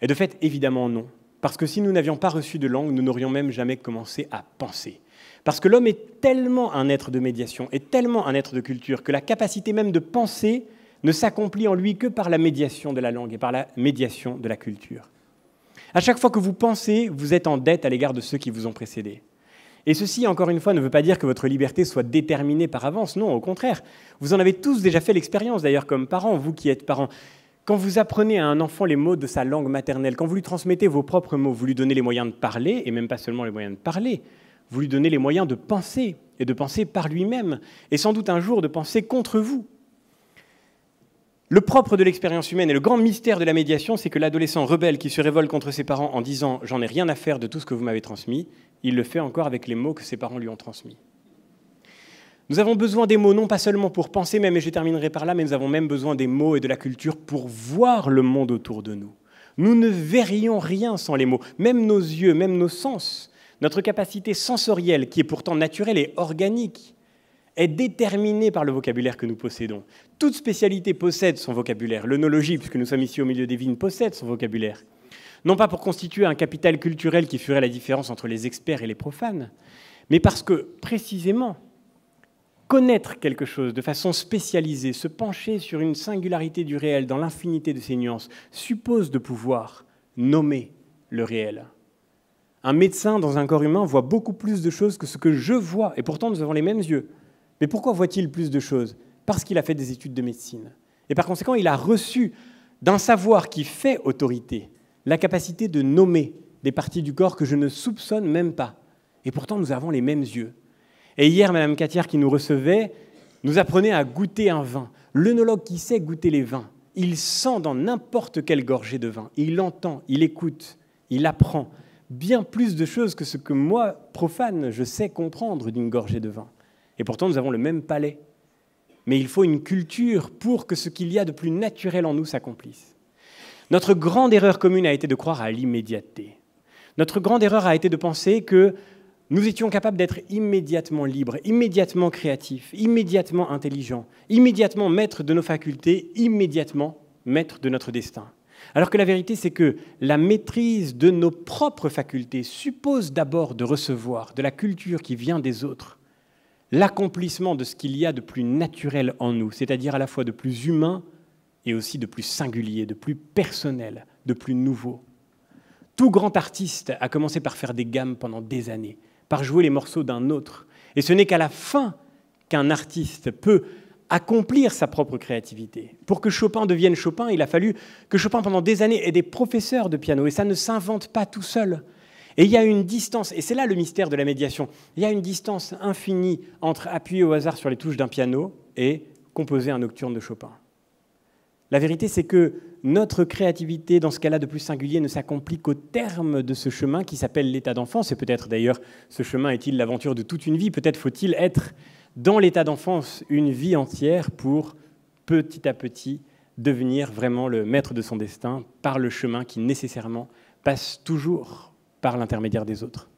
Et de fait, évidemment non. Parce que si nous n'avions pas reçu de langue, nous n'aurions même jamais commencé à penser. Parce que l'homme est tellement un être de médiation, et tellement un être de culture, que la capacité même de penser ne s'accomplit en lui que par la médiation de la langue et par la médiation de la culture. À chaque fois que vous pensez, vous êtes en dette à l'égard de ceux qui vous ont précédé. Et ceci, encore une fois, ne veut pas dire que votre liberté soit déterminée par avance, non, au contraire. Vous en avez tous déjà fait l'expérience, d'ailleurs, comme parents, vous qui êtes parents. Quand vous apprenez à un enfant les mots de sa langue maternelle, quand vous lui transmettez vos propres mots, vous lui donnez les moyens de parler, et même pas seulement les moyens de parler, vous lui donnez les moyens de penser, et de penser par lui-même, et sans doute un jour de penser contre vous. Le propre de l'expérience humaine et le grand mystère de la médiation, c'est que l'adolescent rebelle qui se révolte contre ses parents en disant ⁇ J'en ai rien à faire de tout ce que vous m'avez transmis ⁇ il le fait encore avec les mots que ses parents lui ont transmis. Nous avons besoin des mots, non pas seulement pour penser mais, je terminerai par là, mais nous avons même besoin des mots et de la culture pour voir le monde autour de nous. Nous ne verrions rien sans les mots, même nos yeux, même nos sens. Notre capacité sensorielle, qui est pourtant naturelle et organique, est déterminée par le vocabulaire que nous possédons. Toute spécialité possède son vocabulaire. L'onologie, puisque nous sommes ici au milieu des vignes, possède son vocabulaire non pas pour constituer un capital culturel qui ferait la différence entre les experts et les profanes, mais parce que, précisément, connaître quelque chose de façon spécialisée, se pencher sur une singularité du réel dans l'infinité de ses nuances, suppose de pouvoir nommer le réel. Un médecin dans un corps humain voit beaucoup plus de choses que ce que je vois, et pourtant nous avons les mêmes yeux. Mais pourquoi voit-il plus de choses Parce qu'il a fait des études de médecine. Et par conséquent, il a reçu d'un savoir qui fait autorité, la capacité de nommer des parties du corps que je ne soupçonne même pas. Et pourtant, nous avons les mêmes yeux. Et hier, Madame Catière, qui nous recevait, nous apprenait à goûter un vin. L'œnologue qui sait goûter les vins, il sent dans n'importe quelle gorgée de vin. Il entend, il écoute, il apprend bien plus de choses que ce que moi, profane, je sais comprendre d'une gorgée de vin. Et pourtant, nous avons le même palais. Mais il faut une culture pour que ce qu'il y a de plus naturel en nous s'accomplisse. Notre grande erreur commune a été de croire à l'immédiateté. Notre grande erreur a été de penser que nous étions capables d'être immédiatement libres, immédiatement créatifs, immédiatement intelligents, immédiatement maîtres de nos facultés, immédiatement maîtres de notre destin. Alors que la vérité, c'est que la maîtrise de nos propres facultés suppose d'abord de recevoir de la culture qui vient des autres l'accomplissement de ce qu'il y a de plus naturel en nous, c'est-à-dire à la fois de plus humain et aussi de plus singulier, de plus personnel, de plus nouveau. Tout grand artiste a commencé par faire des gammes pendant des années, par jouer les morceaux d'un autre. Et ce n'est qu'à la fin qu'un artiste peut accomplir sa propre créativité. Pour que Chopin devienne Chopin, il a fallu que Chopin, pendant des années, ait des professeurs de piano. Et ça ne s'invente pas tout seul. Et il y a une distance, et c'est là le mystère de la médiation, il y a une distance infinie entre appuyer au hasard sur les touches d'un piano et composer un nocturne de Chopin. La vérité, c'est que notre créativité, dans ce cas-là de plus singulier, ne s'accomplit qu'au terme de ce chemin qui s'appelle l'état d'enfance. Et peut-être d'ailleurs, ce chemin est-il l'aventure de toute une vie. Peut-être faut-il être dans l'état d'enfance une vie entière pour petit à petit devenir vraiment le maître de son destin par le chemin qui nécessairement passe toujours par l'intermédiaire des autres.